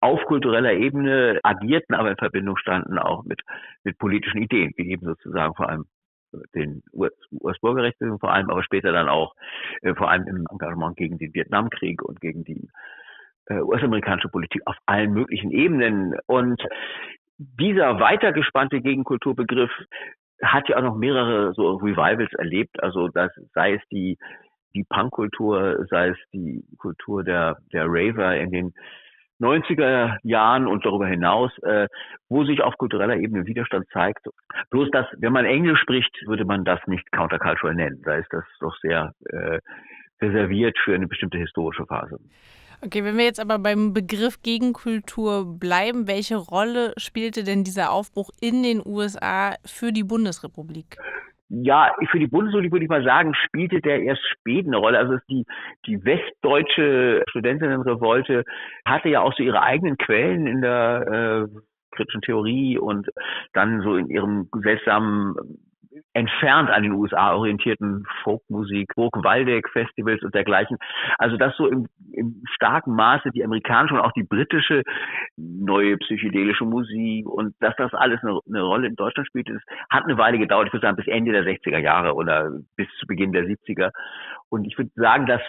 E: auf kultureller Ebene agierten, aber in Verbindung standen auch mit, mit politischen Ideen, wie eben sozusagen vor allem den US-Bürgerrechtsbewegung vor allem, aber später dann auch äh, vor allem im Engagement gegen den Vietnamkrieg und gegen die äh, US-amerikanische Politik auf allen möglichen Ebenen. Und dieser weitergespannte Gegenkulturbegriff hat ja auch noch mehrere so Revivals erlebt. Also das sei es die die Punkkultur, sei es die Kultur der der Raver in den 90er Jahren und darüber hinaus, äh, wo sich auf kultureller Ebene Widerstand zeigt. Bloß dass, wenn man Englisch spricht, würde man das nicht countercultural nennen. Da ist das doch sehr äh, reserviert für eine bestimmte historische Phase.
A: Okay, wenn wir jetzt aber beim Begriff Gegenkultur bleiben, welche Rolle spielte denn dieser Aufbruch in den USA für die Bundesrepublik?
E: ja, für die Bundesrepublik würde ich mal sagen, spielte der erst spät eine Rolle. Also die, die westdeutsche Studentinnenrevolte hatte ja auch so ihre eigenen Quellen in der äh, kritischen Theorie und dann so in ihrem seltsamen entfernt an den USA orientierten Folkmusik, Burg Waldeck Festivals und dergleichen. Also dass so im, im starken Maße die amerikanische und auch die britische neue psychedelische Musik und dass das alles eine, eine Rolle in Deutschland spielt, ist, hat eine Weile gedauert. Ich würde sagen bis Ende der 60er Jahre oder bis zu Beginn der 70er. Und ich würde sagen, dass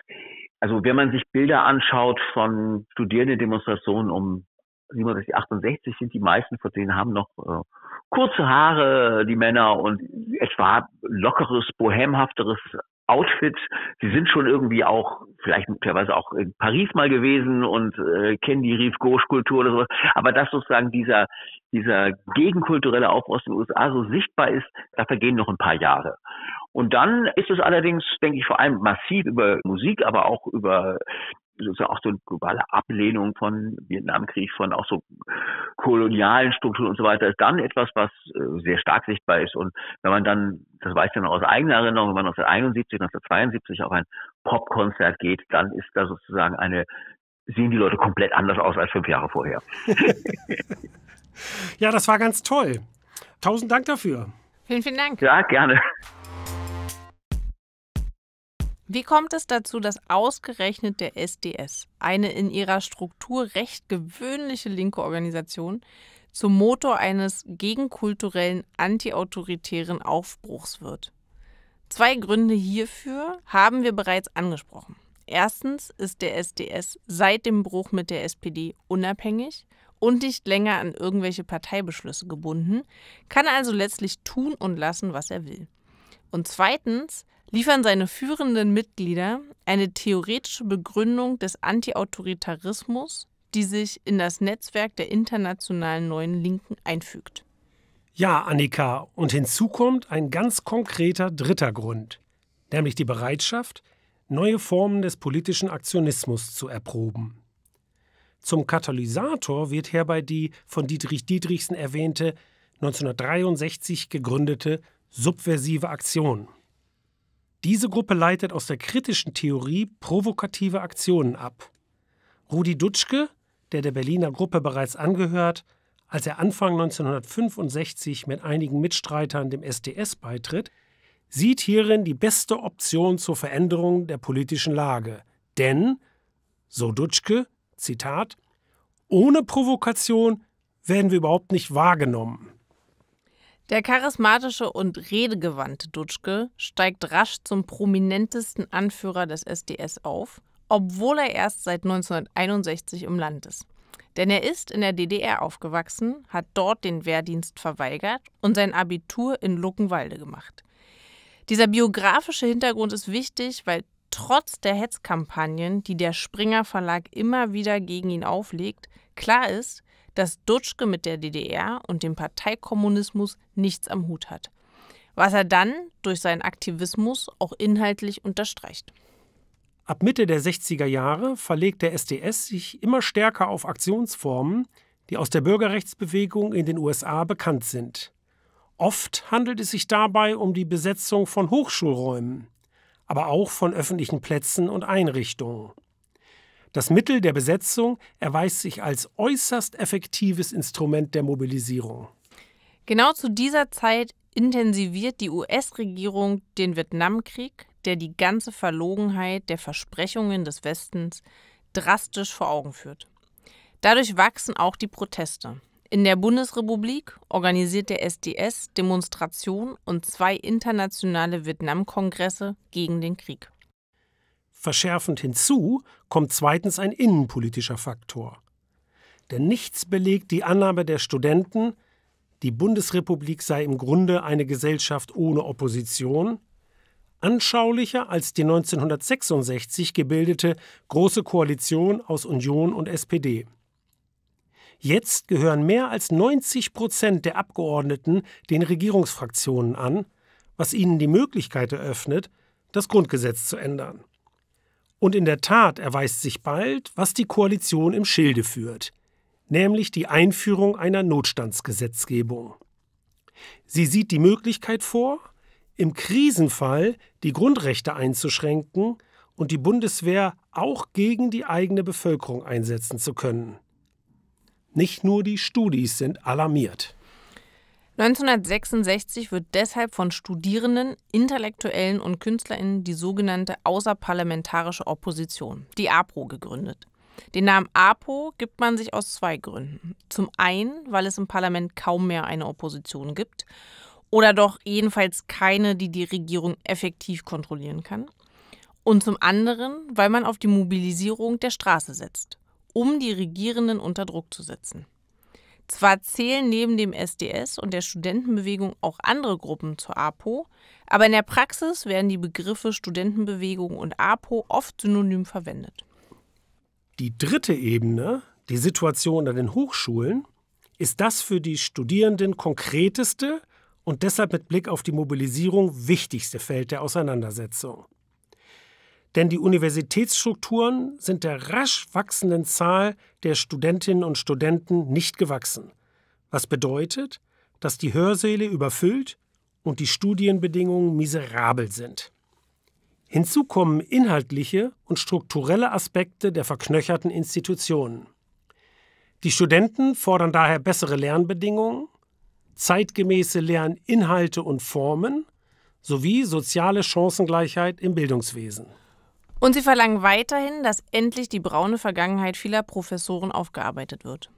E: also wenn man sich Bilder anschaut von studierenden Demonstrationen um 67, 68 sind die meisten von denen haben noch äh, kurze Haare, die Männer, und etwa lockeres, bohemhafteres Outfit. Sie sind schon irgendwie auch, vielleicht möglicherweise auch in Paris mal gewesen und äh, kennen die Rive Gauche Kultur oder sowas. Aber dass sozusagen dieser, dieser gegenkulturelle Aufbruch aus den USA so sichtbar ist, da vergehen noch ein paar Jahre. Und dann ist es allerdings, denke ich, vor allem massiv über Musik, aber auch über sozusagen auch so eine globale Ablehnung von Vietnamkrieg, von auch so kolonialen Strukturen und so weiter, ist dann etwas, was äh, sehr stark sichtbar ist. Und wenn man dann, das weiß ich noch aus eigener Erinnerung, wenn man 1971, 1972 auf ein Popkonzert geht, dann ist da sozusagen eine, sehen die Leute komplett anders aus als fünf
B: Jahre vorher. <laughs> ja, das war ganz toll. Tausend Dank dafür.
A: Vielen, vielen Dank. Ja, gerne. Wie kommt es dazu, dass ausgerechnet der SDS, eine in ihrer Struktur recht gewöhnliche linke Organisation, zum Motor eines gegenkulturellen, antiautoritären Aufbruchs wird? Zwei Gründe hierfür haben wir bereits angesprochen. Erstens ist der SDS seit dem Bruch mit der SPD unabhängig und nicht länger an irgendwelche Parteibeschlüsse gebunden, kann also letztlich tun und lassen, was er will. Und zweitens liefern seine führenden Mitglieder eine theoretische Begründung des Antiautoritarismus, die sich in das Netzwerk der internationalen neuen Linken einfügt.
B: Ja, Annika, und hinzu kommt ein ganz konkreter dritter Grund, nämlich die Bereitschaft, neue Formen des politischen Aktionismus zu erproben. Zum Katalysator wird hierbei die von Dietrich Dietrichsen erwähnte 1963 gegründete subversive Aktion. Diese Gruppe leitet aus der kritischen Theorie provokative Aktionen ab. Rudi Dutschke, der der Berliner Gruppe bereits angehört, als er Anfang 1965 mit einigen Mitstreitern dem SDS beitritt, sieht hierin die beste Option zur Veränderung der politischen Lage. Denn, so Dutschke, Zitat, ohne Provokation werden wir überhaupt nicht wahrgenommen.
A: Der charismatische und redegewandte Dutschke steigt rasch zum prominentesten Anführer des SDS auf, obwohl er erst seit 1961 im Land ist. Denn er ist in der DDR aufgewachsen, hat dort den Wehrdienst verweigert und sein Abitur in Luckenwalde gemacht. Dieser biografische Hintergrund ist wichtig, weil trotz der Hetzkampagnen, die der Springer Verlag immer wieder gegen ihn auflegt, klar ist, dass Dutschke mit der DDR und dem Parteikommunismus nichts am Hut hat, was er dann durch seinen Aktivismus auch inhaltlich unterstreicht.
B: Ab Mitte der 60er Jahre verlegt der SDS sich immer stärker auf Aktionsformen, die aus der Bürgerrechtsbewegung in den USA bekannt sind. Oft handelt es sich dabei um die Besetzung von Hochschulräumen, aber auch von öffentlichen Plätzen und Einrichtungen. Das Mittel der Besetzung erweist sich als äußerst effektives Instrument der Mobilisierung.
A: Genau zu dieser Zeit intensiviert die US-Regierung den Vietnamkrieg, der die ganze Verlogenheit der Versprechungen des Westens drastisch vor Augen führt. Dadurch wachsen auch die Proteste. In der Bundesrepublik organisiert der SDS Demonstrationen und zwei internationale Vietnamkongresse gegen den Krieg.
B: Verschärfend hinzu kommt zweitens ein innenpolitischer Faktor. Denn nichts belegt die Annahme der Studenten, die Bundesrepublik sei im Grunde eine Gesellschaft ohne Opposition, anschaulicher als die 1966 gebildete Große Koalition aus Union und SPD. Jetzt gehören mehr als 90 Prozent der Abgeordneten den Regierungsfraktionen an, was ihnen die Möglichkeit eröffnet, das Grundgesetz zu ändern. Und in der Tat erweist sich bald, was die Koalition im Schilde führt, nämlich die Einführung einer Notstandsgesetzgebung. Sie sieht die Möglichkeit vor, im Krisenfall die Grundrechte einzuschränken und die Bundeswehr auch gegen die eigene Bevölkerung einsetzen zu können. Nicht nur die Studis sind alarmiert.
A: 1966 wird deshalb von Studierenden, Intellektuellen und KünstlerInnen die sogenannte Außerparlamentarische Opposition, die APRO, gegründet. Den Namen APO gibt man sich aus zwei Gründen. Zum einen, weil es im Parlament kaum mehr eine Opposition gibt oder doch jedenfalls keine, die die Regierung effektiv kontrollieren kann. Und zum anderen, weil man auf die Mobilisierung der Straße setzt, um die Regierenden unter Druck zu setzen. Zwar zählen neben dem SDS und der Studentenbewegung auch andere Gruppen zur APO, aber in der Praxis werden die Begriffe Studentenbewegung und APO oft synonym verwendet.
B: Die dritte Ebene, die Situation an den Hochschulen, ist das für die Studierenden konkreteste und deshalb mit Blick auf die Mobilisierung wichtigste Feld der Auseinandersetzung. Denn die Universitätsstrukturen sind der rasch wachsenden Zahl der Studentinnen und Studenten nicht gewachsen, was bedeutet, dass die Hörsäle überfüllt und die Studienbedingungen miserabel sind. Hinzu kommen inhaltliche und strukturelle Aspekte der verknöcherten Institutionen. Die Studenten fordern daher bessere Lernbedingungen, zeitgemäße Lerninhalte und Formen sowie soziale Chancengleichheit im Bildungswesen.
A: Und sie verlangen weiterhin, dass endlich die braune Vergangenheit vieler Professoren aufgearbeitet wird.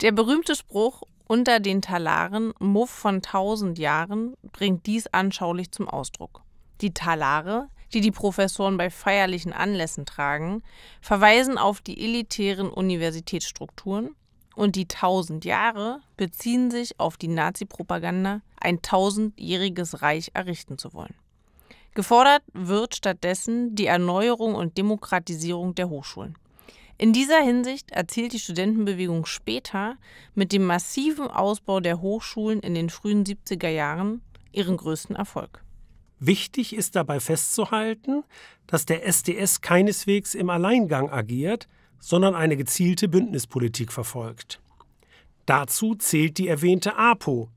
A: Der berühmte Spruch unter den Talaren, Muff von tausend Jahren, bringt dies anschaulich zum Ausdruck. Die Talare, die die Professoren bei feierlichen Anlässen tragen, verweisen auf die elitären Universitätsstrukturen und die tausend Jahre beziehen sich auf die Nazi-Propaganda, ein tausendjähriges Reich errichten zu wollen. Gefordert wird stattdessen die Erneuerung und Demokratisierung der Hochschulen. In dieser Hinsicht erzielt die Studentenbewegung später mit dem massiven Ausbau der Hochschulen in den frühen 70er Jahren
B: ihren größten Erfolg. Wichtig ist dabei festzuhalten, dass der SDS keineswegs im Alleingang agiert, sondern eine gezielte Bündnispolitik verfolgt. Dazu zählt die erwähnte APO,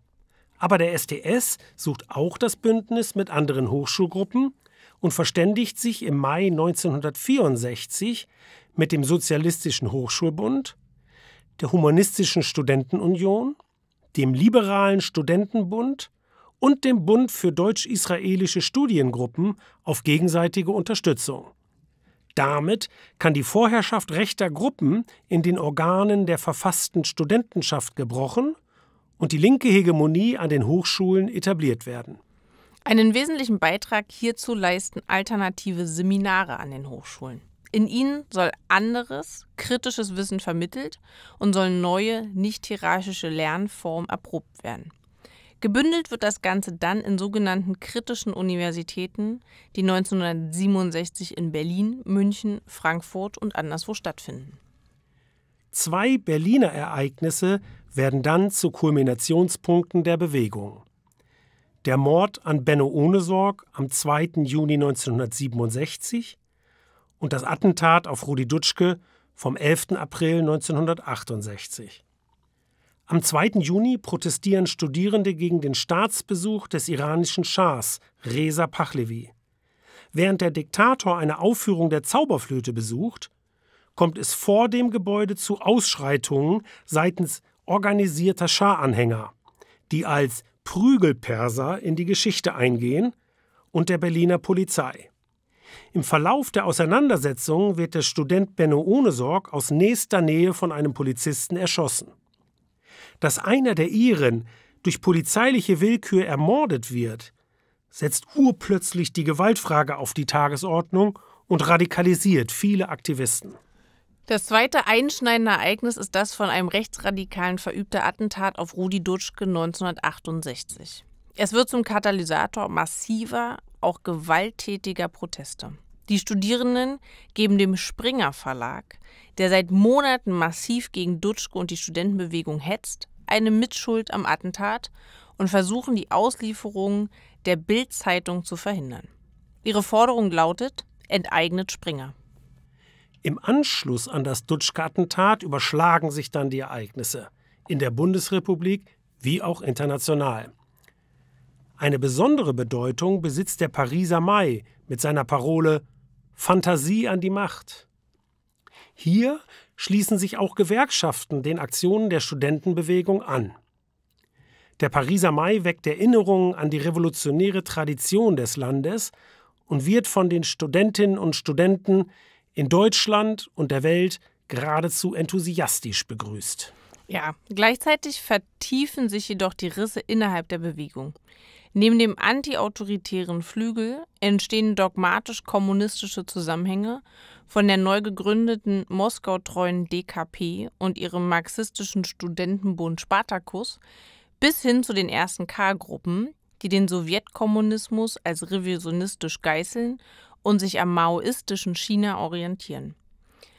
B: aber der STS sucht auch das Bündnis mit anderen Hochschulgruppen und verständigt sich im Mai 1964 mit dem Sozialistischen Hochschulbund, der Humanistischen Studentenunion, dem Liberalen Studentenbund und dem Bund für deutsch-israelische Studiengruppen auf gegenseitige Unterstützung. Damit kann die Vorherrschaft rechter Gruppen in den Organen der verfassten Studentenschaft gebrochen und die linke Hegemonie an den Hochschulen etabliert werden.
A: Einen wesentlichen Beitrag hierzu leisten alternative Seminare an den Hochschulen. In ihnen soll anderes, kritisches Wissen vermittelt und sollen neue, nicht hierarchische Lernformen erprobt werden. Gebündelt wird das Ganze dann in sogenannten kritischen Universitäten, die 1967 in Berlin, München, Frankfurt und anderswo stattfinden.
B: Zwei Berliner Ereignisse werden dann zu Kulminationspunkten der Bewegung. Der Mord an Benno Ohnesorg am 2. Juni 1967 und das Attentat auf Rudi Dutschke vom 11. April 1968. Am 2. Juni protestieren Studierende gegen den Staatsbesuch des iranischen Schahs Reza Pahlavi. Während der Diktator eine Aufführung der Zauberflöte besucht, kommt es vor dem Gebäude zu Ausschreitungen seitens organisierter Scharanhänger, die als Prügelperser in die Geschichte eingehen und der Berliner Polizei. Im Verlauf der Auseinandersetzung wird der Student Benno Ohnesorg aus nächster Nähe von einem Polizisten erschossen. Dass einer der Iren durch polizeiliche Willkür ermordet wird, setzt urplötzlich die Gewaltfrage auf die Tagesordnung und radikalisiert viele Aktivisten.
A: Das zweite einschneidende Ereignis ist das von einem Rechtsradikalen verübte Attentat auf Rudi Dutschke 1968. Es wird zum Katalysator massiver, auch gewalttätiger Proteste. Die Studierenden geben dem Springer Verlag, der seit Monaten massiv gegen Dutschke und die Studentenbewegung hetzt, eine Mitschuld am Attentat und versuchen die Auslieferung der Bild-Zeitung zu verhindern. Ihre Forderung lautet: Enteignet
B: Springer. Im Anschluss an das Dutschkartentat überschlagen sich dann die Ereignisse in der Bundesrepublik wie auch international. Eine besondere Bedeutung besitzt der Pariser Mai mit seiner Parole Fantasie an die Macht. Hier schließen sich auch Gewerkschaften den Aktionen der Studentenbewegung an. Der Pariser Mai weckt Erinnerungen an die revolutionäre Tradition des Landes und wird von den Studentinnen und Studenten in Deutschland und der Welt geradezu enthusiastisch begrüßt.
A: Ja, gleichzeitig vertiefen sich jedoch die Risse innerhalb der Bewegung. Neben dem antiautoritären Flügel entstehen dogmatisch kommunistische Zusammenhänge von der neu gegründeten Moskau-treuen DKP und ihrem marxistischen Studentenbund Spartakus bis hin zu den ersten K-Gruppen, die den Sowjetkommunismus als revisionistisch geißeln und sich am maoistischen China orientieren.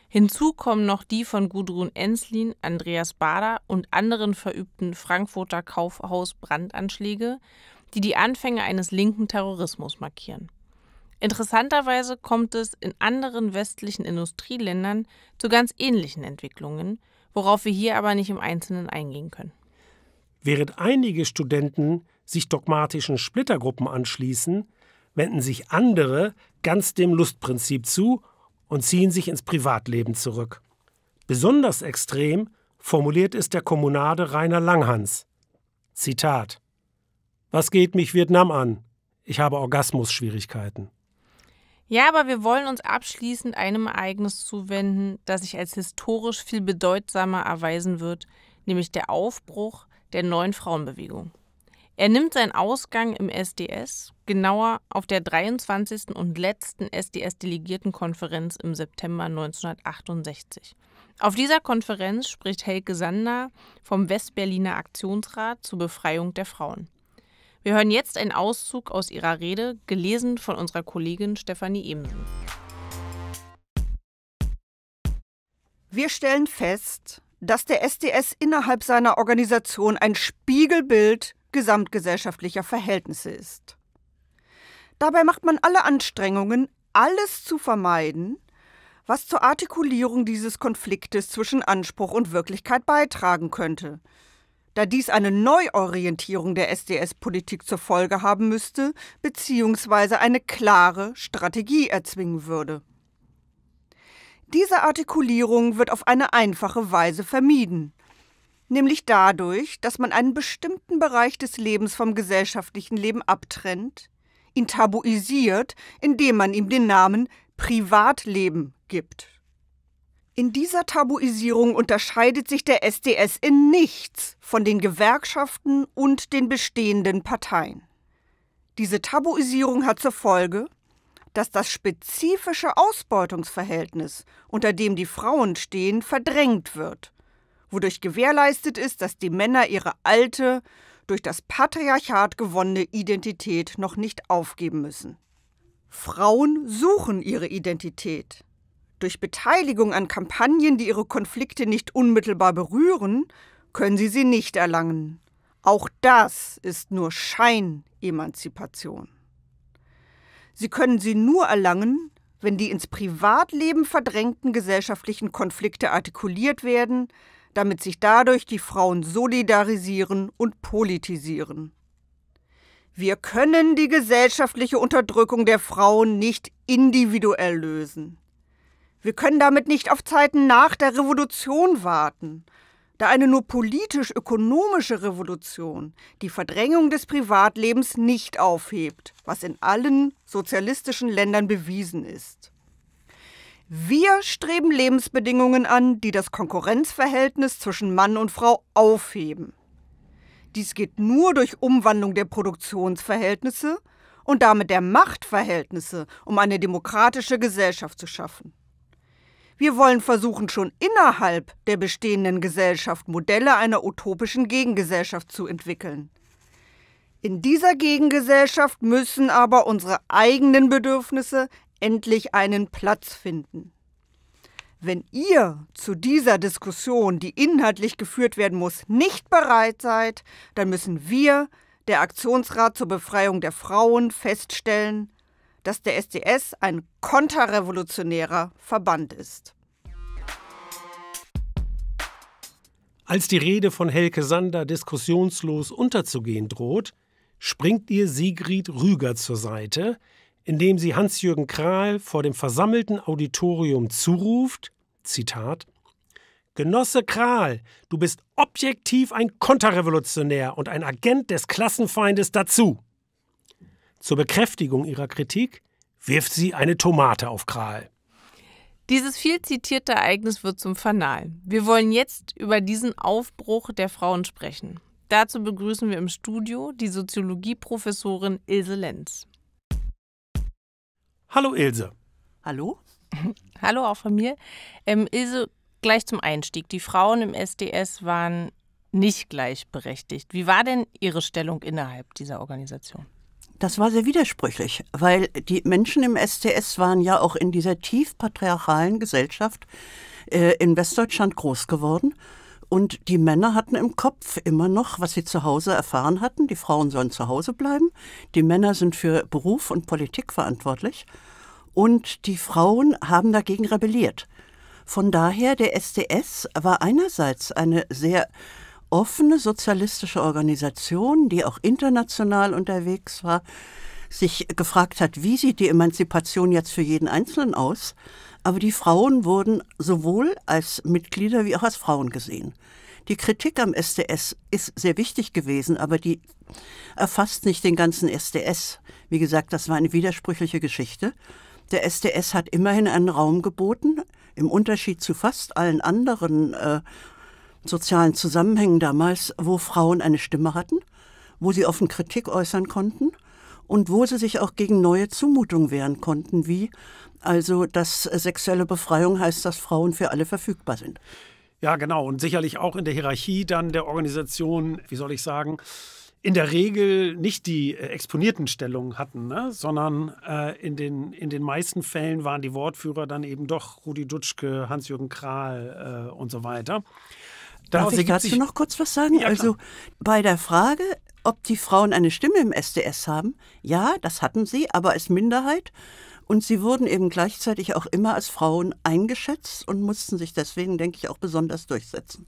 A: Hinzu kommen noch die von Gudrun Enslin, Andreas Bader und anderen verübten Frankfurter Kaufhaus-Brandanschläge, die die Anfänge eines linken Terrorismus markieren. Interessanterweise kommt es in anderen westlichen Industrieländern zu ganz ähnlichen Entwicklungen, worauf wir hier aber nicht im Einzelnen eingehen können.
B: Während einige Studenten sich dogmatischen Splittergruppen anschließen, wenden sich andere ganz dem Lustprinzip zu und ziehen sich ins Privatleben zurück. Besonders extrem formuliert ist der Kommunade Rainer Langhans. Zitat Was geht mich Vietnam an? Ich habe Orgasmusschwierigkeiten.
A: Ja, aber wir wollen uns abschließend einem Ereignis zuwenden, das sich als historisch viel bedeutsamer erweisen wird, nämlich der Aufbruch der neuen Frauenbewegung. Er nimmt seinen Ausgang im SDS, genauer auf der 23. und letzten SDS-Delegiertenkonferenz im September 1968. Auf dieser Konferenz spricht Helke Sander vom Westberliner Aktionsrat zur Befreiung der Frauen. Wir hören jetzt einen Auszug aus ihrer Rede, gelesen von unserer Kollegin Stefanie Emsen. Wir stellen fest, dass der
F: SDS innerhalb seiner Organisation ein Spiegelbild gesamtgesellschaftlicher Verhältnisse ist. Dabei macht man alle Anstrengungen, alles zu vermeiden, was zur Artikulierung dieses Konfliktes zwischen Anspruch und Wirklichkeit beitragen könnte. Da dies eine Neuorientierung der SDS-Politik zur Folge haben müsste, beziehungsweise eine klare Strategie erzwingen würde. Diese Artikulierung wird auf eine einfache Weise vermieden, nämlich dadurch, dass man einen bestimmten Bereich des Lebens vom gesellschaftlichen Leben abtrennt, ihn tabuisiert, indem man ihm den Namen Privatleben gibt. In dieser Tabuisierung unterscheidet sich der SDS in nichts von den Gewerkschaften und den bestehenden Parteien. Diese Tabuisierung hat zur Folge, dass das spezifische Ausbeutungsverhältnis, unter dem die Frauen stehen, verdrängt wird wodurch gewährleistet ist, dass die Männer ihre alte, durch das Patriarchat gewonnene Identität noch nicht aufgeben müssen. Frauen suchen ihre Identität. Durch Beteiligung an Kampagnen, die ihre Konflikte nicht unmittelbar berühren, können sie sie nicht erlangen. Auch das ist nur Scheinemanzipation. Sie können sie nur erlangen, wenn die ins Privatleben verdrängten gesellschaftlichen Konflikte artikuliert werden, damit sich dadurch die Frauen solidarisieren und politisieren. Wir können die gesellschaftliche Unterdrückung der Frauen nicht individuell lösen. Wir können damit nicht auf Zeiten nach der Revolution warten, da eine nur politisch-ökonomische Revolution die Verdrängung des Privatlebens nicht aufhebt, was in allen sozialistischen Ländern bewiesen ist. Wir streben Lebensbedingungen an, die das Konkurrenzverhältnis zwischen Mann und Frau aufheben. Dies geht nur durch Umwandlung der Produktionsverhältnisse und damit der Machtverhältnisse, um eine demokratische Gesellschaft zu schaffen. Wir wollen versuchen, schon innerhalb der bestehenden Gesellschaft Modelle einer utopischen Gegengesellschaft zu entwickeln. In dieser Gegengesellschaft müssen aber unsere eigenen Bedürfnisse endlich einen Platz finden. Wenn ihr zu dieser Diskussion, die inhaltlich geführt werden muss, nicht bereit seid, dann müssen wir, der Aktionsrat zur Befreiung der Frauen, feststellen, dass der SDS ein konterrevolutionärer Verband ist.
B: Als die Rede von Helke Sander diskussionslos unterzugehen droht, springt ihr Sigrid Rüger zur Seite, indem sie Hans-Jürgen Krahl vor dem versammelten Auditorium zuruft, Zitat, Genosse Krahl, du bist objektiv ein Konterrevolutionär und ein Agent des Klassenfeindes dazu. Zur Bekräftigung ihrer Kritik wirft sie eine Tomate auf Krahl.
A: Dieses viel zitierte Ereignis wird zum Fanal. Wir wollen jetzt über diesen Aufbruch der Frauen sprechen. Dazu begrüßen wir im Studio die Soziologieprofessorin Ilse Lenz. Hallo Ilse. Hallo? <laughs> Hallo auch von mir. Ähm, Ilse, gleich zum Einstieg. Die Frauen im SDS waren nicht gleichberechtigt. Wie war denn Ihre Stellung innerhalb dieser Organisation?
G: Das war sehr widersprüchlich, weil die Menschen im SDS waren ja auch in dieser tief patriarchalen Gesellschaft äh, in Westdeutschland groß geworden. Und die Männer hatten im Kopf immer noch, was sie zu Hause erfahren hatten. Die Frauen sollen zu Hause bleiben. Die Männer sind für Beruf und Politik verantwortlich. Und die Frauen haben dagegen rebelliert. Von daher, der SDS war einerseits eine sehr offene sozialistische Organisation, die auch international unterwegs war, sich gefragt hat, wie sieht die Emanzipation jetzt für jeden Einzelnen aus, aber die Frauen wurden sowohl als Mitglieder wie auch als Frauen gesehen. Die Kritik am SDS ist sehr wichtig gewesen, aber die erfasst nicht den ganzen SDS. Wie gesagt, das war eine widersprüchliche Geschichte. Der SDS hat immerhin einen Raum geboten, im Unterschied zu fast allen anderen äh, sozialen Zusammenhängen damals, wo Frauen eine Stimme hatten, wo sie offen Kritik äußern konnten und wo sie sich auch gegen neue Zumutungen wehren konnten, wie also, dass äh, sexuelle Befreiung heißt, dass Frauen für alle verfügbar sind.
B: Ja, genau. Und sicherlich auch in der Hierarchie dann der Organisation, wie soll ich sagen, in der Regel nicht die äh, exponierten Stellungen hatten, ne? sondern äh, in, den, in den meisten Fällen waren die Wortführer dann eben doch Rudi Dutschke, Hans-Jürgen Krahl äh, und so weiter. Daraus
G: Darf ich dazu noch kurz was sagen? Ja, also bei der Frage, ob die Frauen eine Stimme im SDS haben, ja, das hatten sie, aber als Minderheit. Und sie wurden eben gleichzeitig auch immer als Frauen eingeschätzt und mussten sich deswegen, denke ich, auch besonders durchsetzen.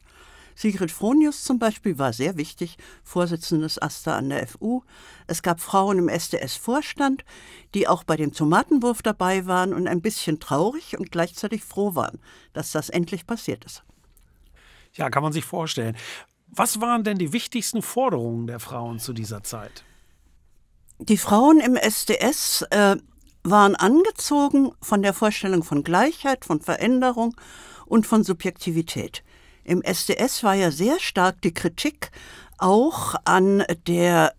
G: Sigrid Fronius zum Beispiel war sehr wichtig, Vorsitzende des AStA an der FU. Es gab Frauen im SDS-Vorstand, die auch bei dem Tomatenwurf dabei waren und ein bisschen
B: traurig und gleichzeitig froh waren, dass das endlich passiert ist. Ja, kann man sich vorstellen. Was waren denn die wichtigsten Forderungen der Frauen zu dieser Zeit?
G: Die Frauen im SDS äh, waren angezogen von der Vorstellung von Gleichheit, von Veränderung und von Subjektivität. Im SDS war ja sehr stark die Kritik auch an der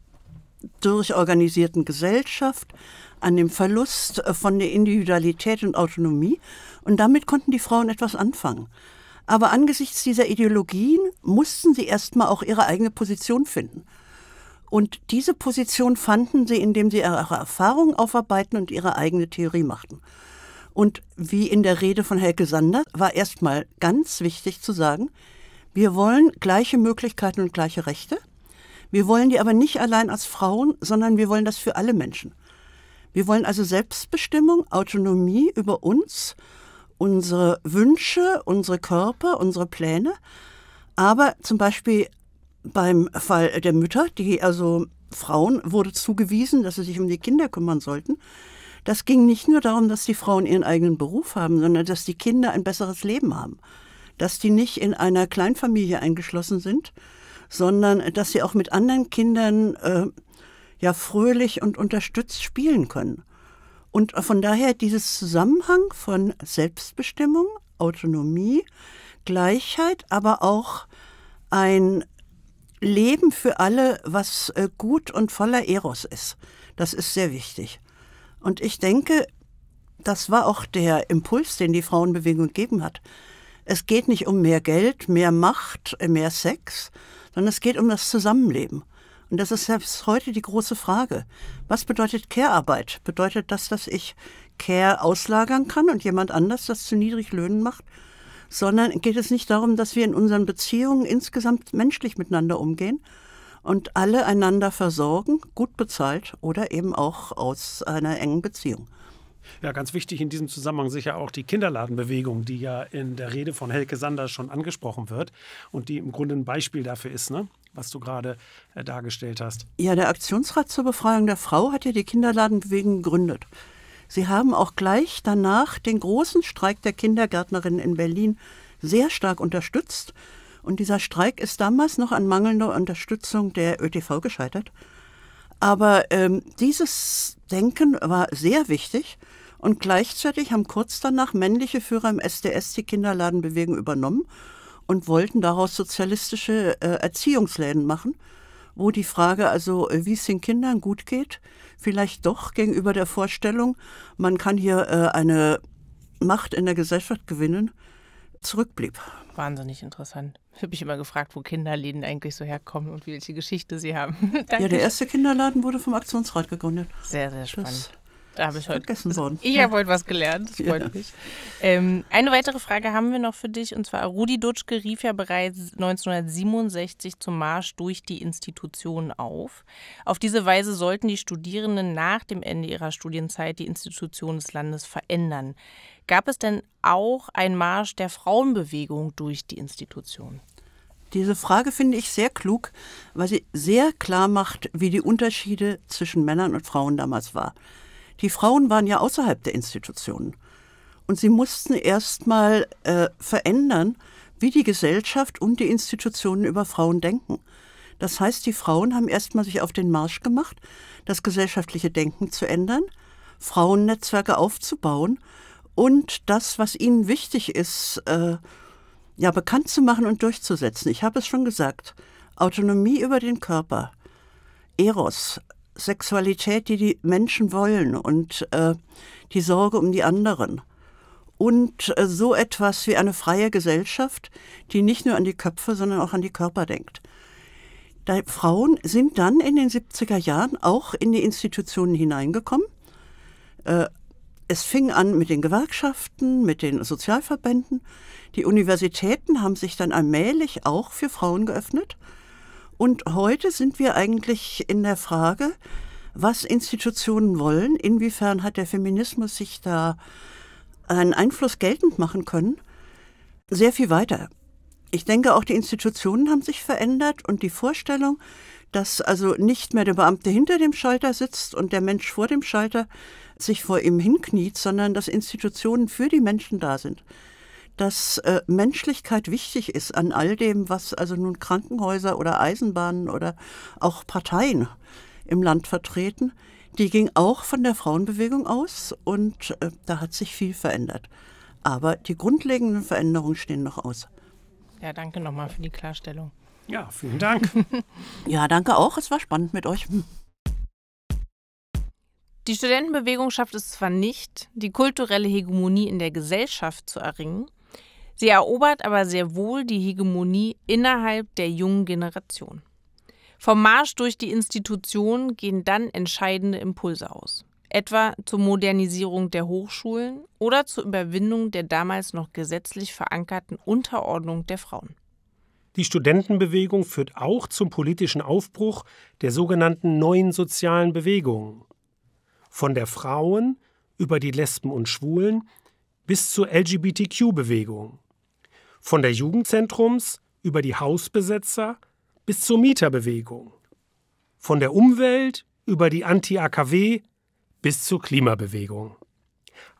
G: durchorganisierten Gesellschaft, an dem Verlust von der Individualität und Autonomie. Und damit konnten die Frauen etwas anfangen. Aber angesichts dieser Ideologien mussten sie erstmal auch ihre eigene Position finden. Und diese Position fanden sie, indem sie ihre Erfahrungen aufarbeiten und ihre eigene Theorie machten. Und wie in der Rede von Helke Sander war erstmal ganz wichtig zu sagen, wir wollen gleiche Möglichkeiten und gleiche Rechte. Wir wollen die aber nicht allein als Frauen, sondern wir wollen das für alle Menschen. Wir wollen also Selbstbestimmung, Autonomie über uns, unsere Wünsche, unsere Körper, unsere Pläne, aber zum Beispiel beim Fall der Mütter, die also Frauen wurde zugewiesen, dass sie sich um die Kinder kümmern sollten. Das ging nicht nur darum, dass die Frauen ihren eigenen Beruf haben, sondern dass die Kinder ein besseres Leben haben, dass die nicht in einer Kleinfamilie eingeschlossen sind, sondern dass sie auch mit anderen Kindern äh, ja fröhlich und unterstützt spielen können. Und von daher dieses Zusammenhang von Selbstbestimmung, Autonomie, Gleichheit, aber auch ein Leben für alle, was äh, gut und voller Eros ist. Das ist sehr wichtig. Und ich denke, das war auch der Impuls, den die Frauenbewegung gegeben hat. Es geht nicht um mehr Geld, mehr Macht, äh, mehr Sex, sondern es geht um das Zusammenleben. Und das ist selbst heute die große Frage. Was bedeutet Care-Arbeit? Bedeutet das, dass ich Care auslagern kann und jemand anders das zu niedrig Löhnen macht? sondern geht es nicht darum, dass wir in unseren Beziehungen insgesamt menschlich miteinander umgehen und alle einander versorgen, gut bezahlt oder eben auch aus einer engen Beziehung.
B: Ja, ganz wichtig in diesem Zusammenhang sicher auch die Kinderladenbewegung, die ja in der Rede von Helke Sanders schon angesprochen wird und die im Grunde ein Beispiel dafür ist, ne? was du gerade äh, dargestellt hast.
G: Ja, der Aktionsrat zur Befreiung der Frau hat ja die Kinderladenbewegung gegründet. Sie haben auch gleich danach den großen Streik der Kindergärtnerinnen in Berlin sehr stark unterstützt. Und dieser Streik ist damals noch an mangelnder Unterstützung der ÖTV gescheitert. Aber ähm, dieses Denken war sehr wichtig. Und gleichzeitig haben kurz danach männliche Führer im SDS die Kinderladenbewegung übernommen und wollten daraus sozialistische äh, Erziehungsläden machen wo die Frage, also äh, wie es den Kindern gut geht, vielleicht doch gegenüber der Vorstellung, man kann hier äh, eine Macht in der Gesellschaft gewinnen,
A: zurückblieb. Wahnsinnig interessant. Ich habe mich immer gefragt, wo Kinderläden eigentlich so herkommen und welche Geschichte sie haben. <laughs> ja, der erste
G: Kinderladen wurde vom Aktionsrat gegründet. Sehr, sehr
A: spannend. Das da habe ich heute vergessen worden. <laughs> Ich habe heute was gelernt, das freut ja. mich. Ähm, eine weitere Frage haben wir noch für dich und zwar Rudi Dutschke rief ja bereits 1967 zum Marsch durch die Institutionen auf. Auf diese Weise sollten die Studierenden nach dem Ende ihrer Studienzeit die Institutionen des Landes verändern. Gab es denn auch einen Marsch der Frauenbewegung durch die Institutionen?
G: Diese Frage finde ich sehr klug, weil sie sehr klar macht, wie die Unterschiede zwischen Männern und Frauen damals waren. Die Frauen waren ja außerhalb der Institutionen. Und sie mussten erst mal äh, verändern, wie die Gesellschaft und die Institutionen über Frauen denken. Das heißt, die Frauen haben erst mal sich auf den Marsch gemacht, das gesellschaftliche Denken zu ändern, Frauennetzwerke aufzubauen und das, was ihnen wichtig ist, äh, ja, bekannt zu machen und durchzusetzen. Ich habe es schon gesagt. Autonomie über den Körper, Eros, Sexualität, die die Menschen wollen und äh, die Sorge um die anderen. Und äh, so etwas wie eine freie Gesellschaft, die nicht nur an die Köpfe, sondern auch an die Körper denkt. Da, Frauen sind dann in den 70er Jahren auch in die Institutionen hineingekommen. Äh, es fing an mit den Gewerkschaften, mit den Sozialverbänden. Die Universitäten haben sich dann allmählich auch für Frauen geöffnet. Und heute sind wir eigentlich in der Frage, was Institutionen wollen, inwiefern hat der Feminismus sich da einen Einfluss geltend machen können, sehr viel weiter. Ich denke, auch die Institutionen haben sich verändert und die Vorstellung, dass also nicht mehr der Beamte hinter dem Schalter sitzt und der Mensch vor dem Schalter sich vor ihm hinkniet, sondern dass Institutionen für die Menschen da sind dass äh, Menschlichkeit wichtig ist an all dem, was also nun Krankenhäuser oder Eisenbahnen oder auch Parteien im Land vertreten. Die ging auch von der Frauenbewegung aus und äh, da hat sich viel verändert. Aber die grundlegenden Veränderungen stehen noch aus.
A: Ja, danke nochmal für die Klarstellung. Ja, vielen Dank. <laughs>
G: ja, danke auch. Es war spannend mit euch.
A: Die Studentenbewegung schafft es zwar nicht, die kulturelle Hegemonie in der Gesellschaft zu erringen, Sie erobert aber sehr wohl die Hegemonie innerhalb der jungen Generation. Vom Marsch durch die Institutionen gehen dann entscheidende Impulse aus, etwa zur Modernisierung der Hochschulen oder zur Überwindung der damals noch gesetzlich verankerten Unterordnung der Frauen.
B: Die Studentenbewegung führt auch zum politischen Aufbruch der sogenannten neuen sozialen Bewegung. Von der Frauen über die Lesben und Schwulen bis zur LGBTQ-Bewegung. Von der Jugendzentrums über die Hausbesetzer bis zur Mieterbewegung. Von der Umwelt über die Anti-AKW bis zur Klimabewegung.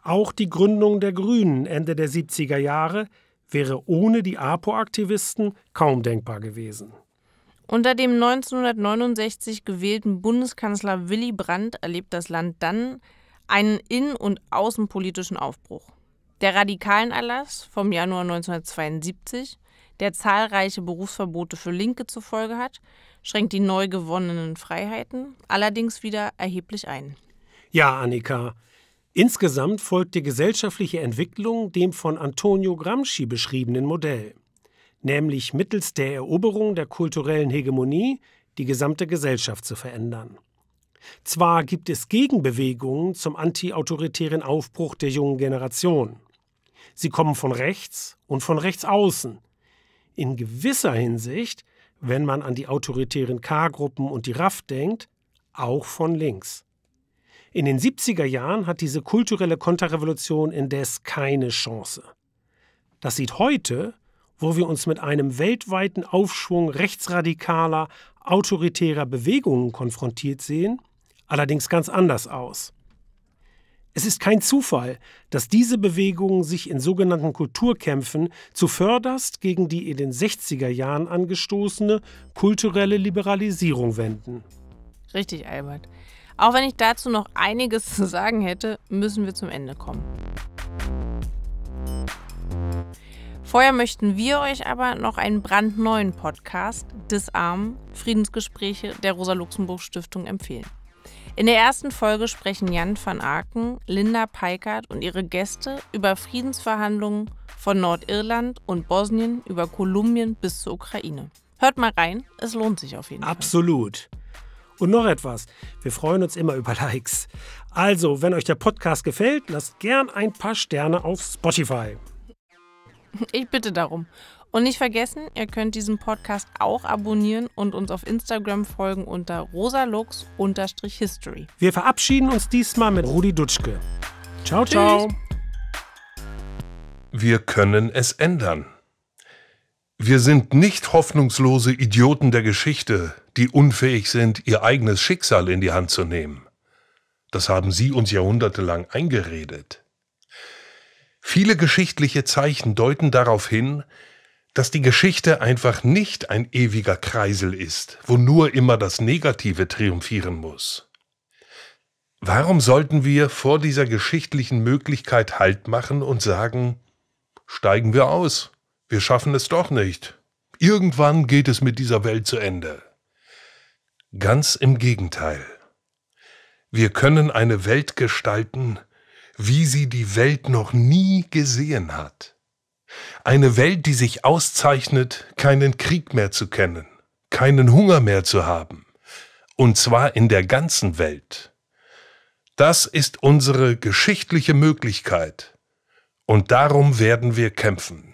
B: Auch die Gründung der Grünen Ende der 70er Jahre wäre ohne die APO-Aktivisten kaum denkbar gewesen.
A: Unter dem 1969 gewählten Bundeskanzler Willy Brandt erlebt das Land dann einen in- und außenpolitischen Aufbruch. Der radikalen Erlass vom Januar 1972, der zahlreiche Berufsverbote für Linke zur Folge hat, schränkt die neu gewonnenen Freiheiten allerdings wieder erheblich ein.
B: Ja, Annika, Insgesamt folgt die gesellschaftliche Entwicklung dem von Antonio Gramsci beschriebenen Modell, nämlich mittels der Eroberung der kulturellen Hegemonie die gesamte Gesellschaft zu verändern. Zwar gibt es Gegenbewegungen zum antiautoritären Aufbruch der jungen Generation, Sie kommen von rechts und von rechts außen. In gewisser Hinsicht, wenn man an die autoritären K-Gruppen und die RAF denkt, auch von links. In den 70er Jahren hat diese kulturelle Konterrevolution indes keine Chance. Das sieht heute, wo wir uns mit einem weltweiten Aufschwung rechtsradikaler, autoritärer Bewegungen konfrontiert sehen, allerdings ganz anders aus. Es ist kein Zufall, dass diese Bewegungen sich in sogenannten Kulturkämpfen zuvörderst gegen die in den 60er Jahren angestoßene kulturelle Liberalisierung wenden.
A: Richtig, Albert. Auch wenn ich dazu noch einiges zu sagen hätte, müssen wir zum Ende kommen. Vorher möchten wir euch aber noch einen brandneuen Podcast, Disarm, Friedensgespräche der Rosa-Luxemburg-Stiftung empfehlen. In der ersten Folge sprechen Jan van Aken, Linda Peikert und ihre Gäste über Friedensverhandlungen von Nordirland und Bosnien über Kolumbien bis zur Ukraine.
B: Hört mal rein, es lohnt sich auf jeden Absolut. Fall. Absolut. Und noch etwas, wir freuen uns immer über Likes. Also, wenn euch der Podcast gefällt, lasst gern ein paar Sterne auf Spotify.
A: Ich bitte darum. Und nicht vergessen, ihr könnt diesen Podcast auch abonnieren und uns auf Instagram folgen unter rosalux-history.
B: Wir verabschieden uns diesmal mit Rudi Dutschke. Ciao, ciao.
D: Wir können es ändern. Wir sind nicht hoffnungslose Idioten der Geschichte, die unfähig sind, ihr eigenes Schicksal in die Hand zu nehmen. Das haben sie uns jahrhundertelang eingeredet. Viele geschichtliche Zeichen deuten darauf hin, dass die Geschichte einfach nicht ein ewiger Kreisel ist, wo nur immer das Negative triumphieren muss. Warum sollten wir vor dieser geschichtlichen Möglichkeit Halt machen und sagen, steigen wir aus, wir schaffen es doch nicht, irgendwann geht es mit dieser Welt zu Ende? Ganz im Gegenteil. Wir können eine Welt gestalten, wie sie die Welt noch nie gesehen hat. Eine Welt, die sich auszeichnet, keinen Krieg mehr zu kennen, keinen Hunger mehr zu haben. Und zwar in der ganzen Welt. Das ist unsere geschichtliche Möglichkeit. Und darum werden wir kämpfen.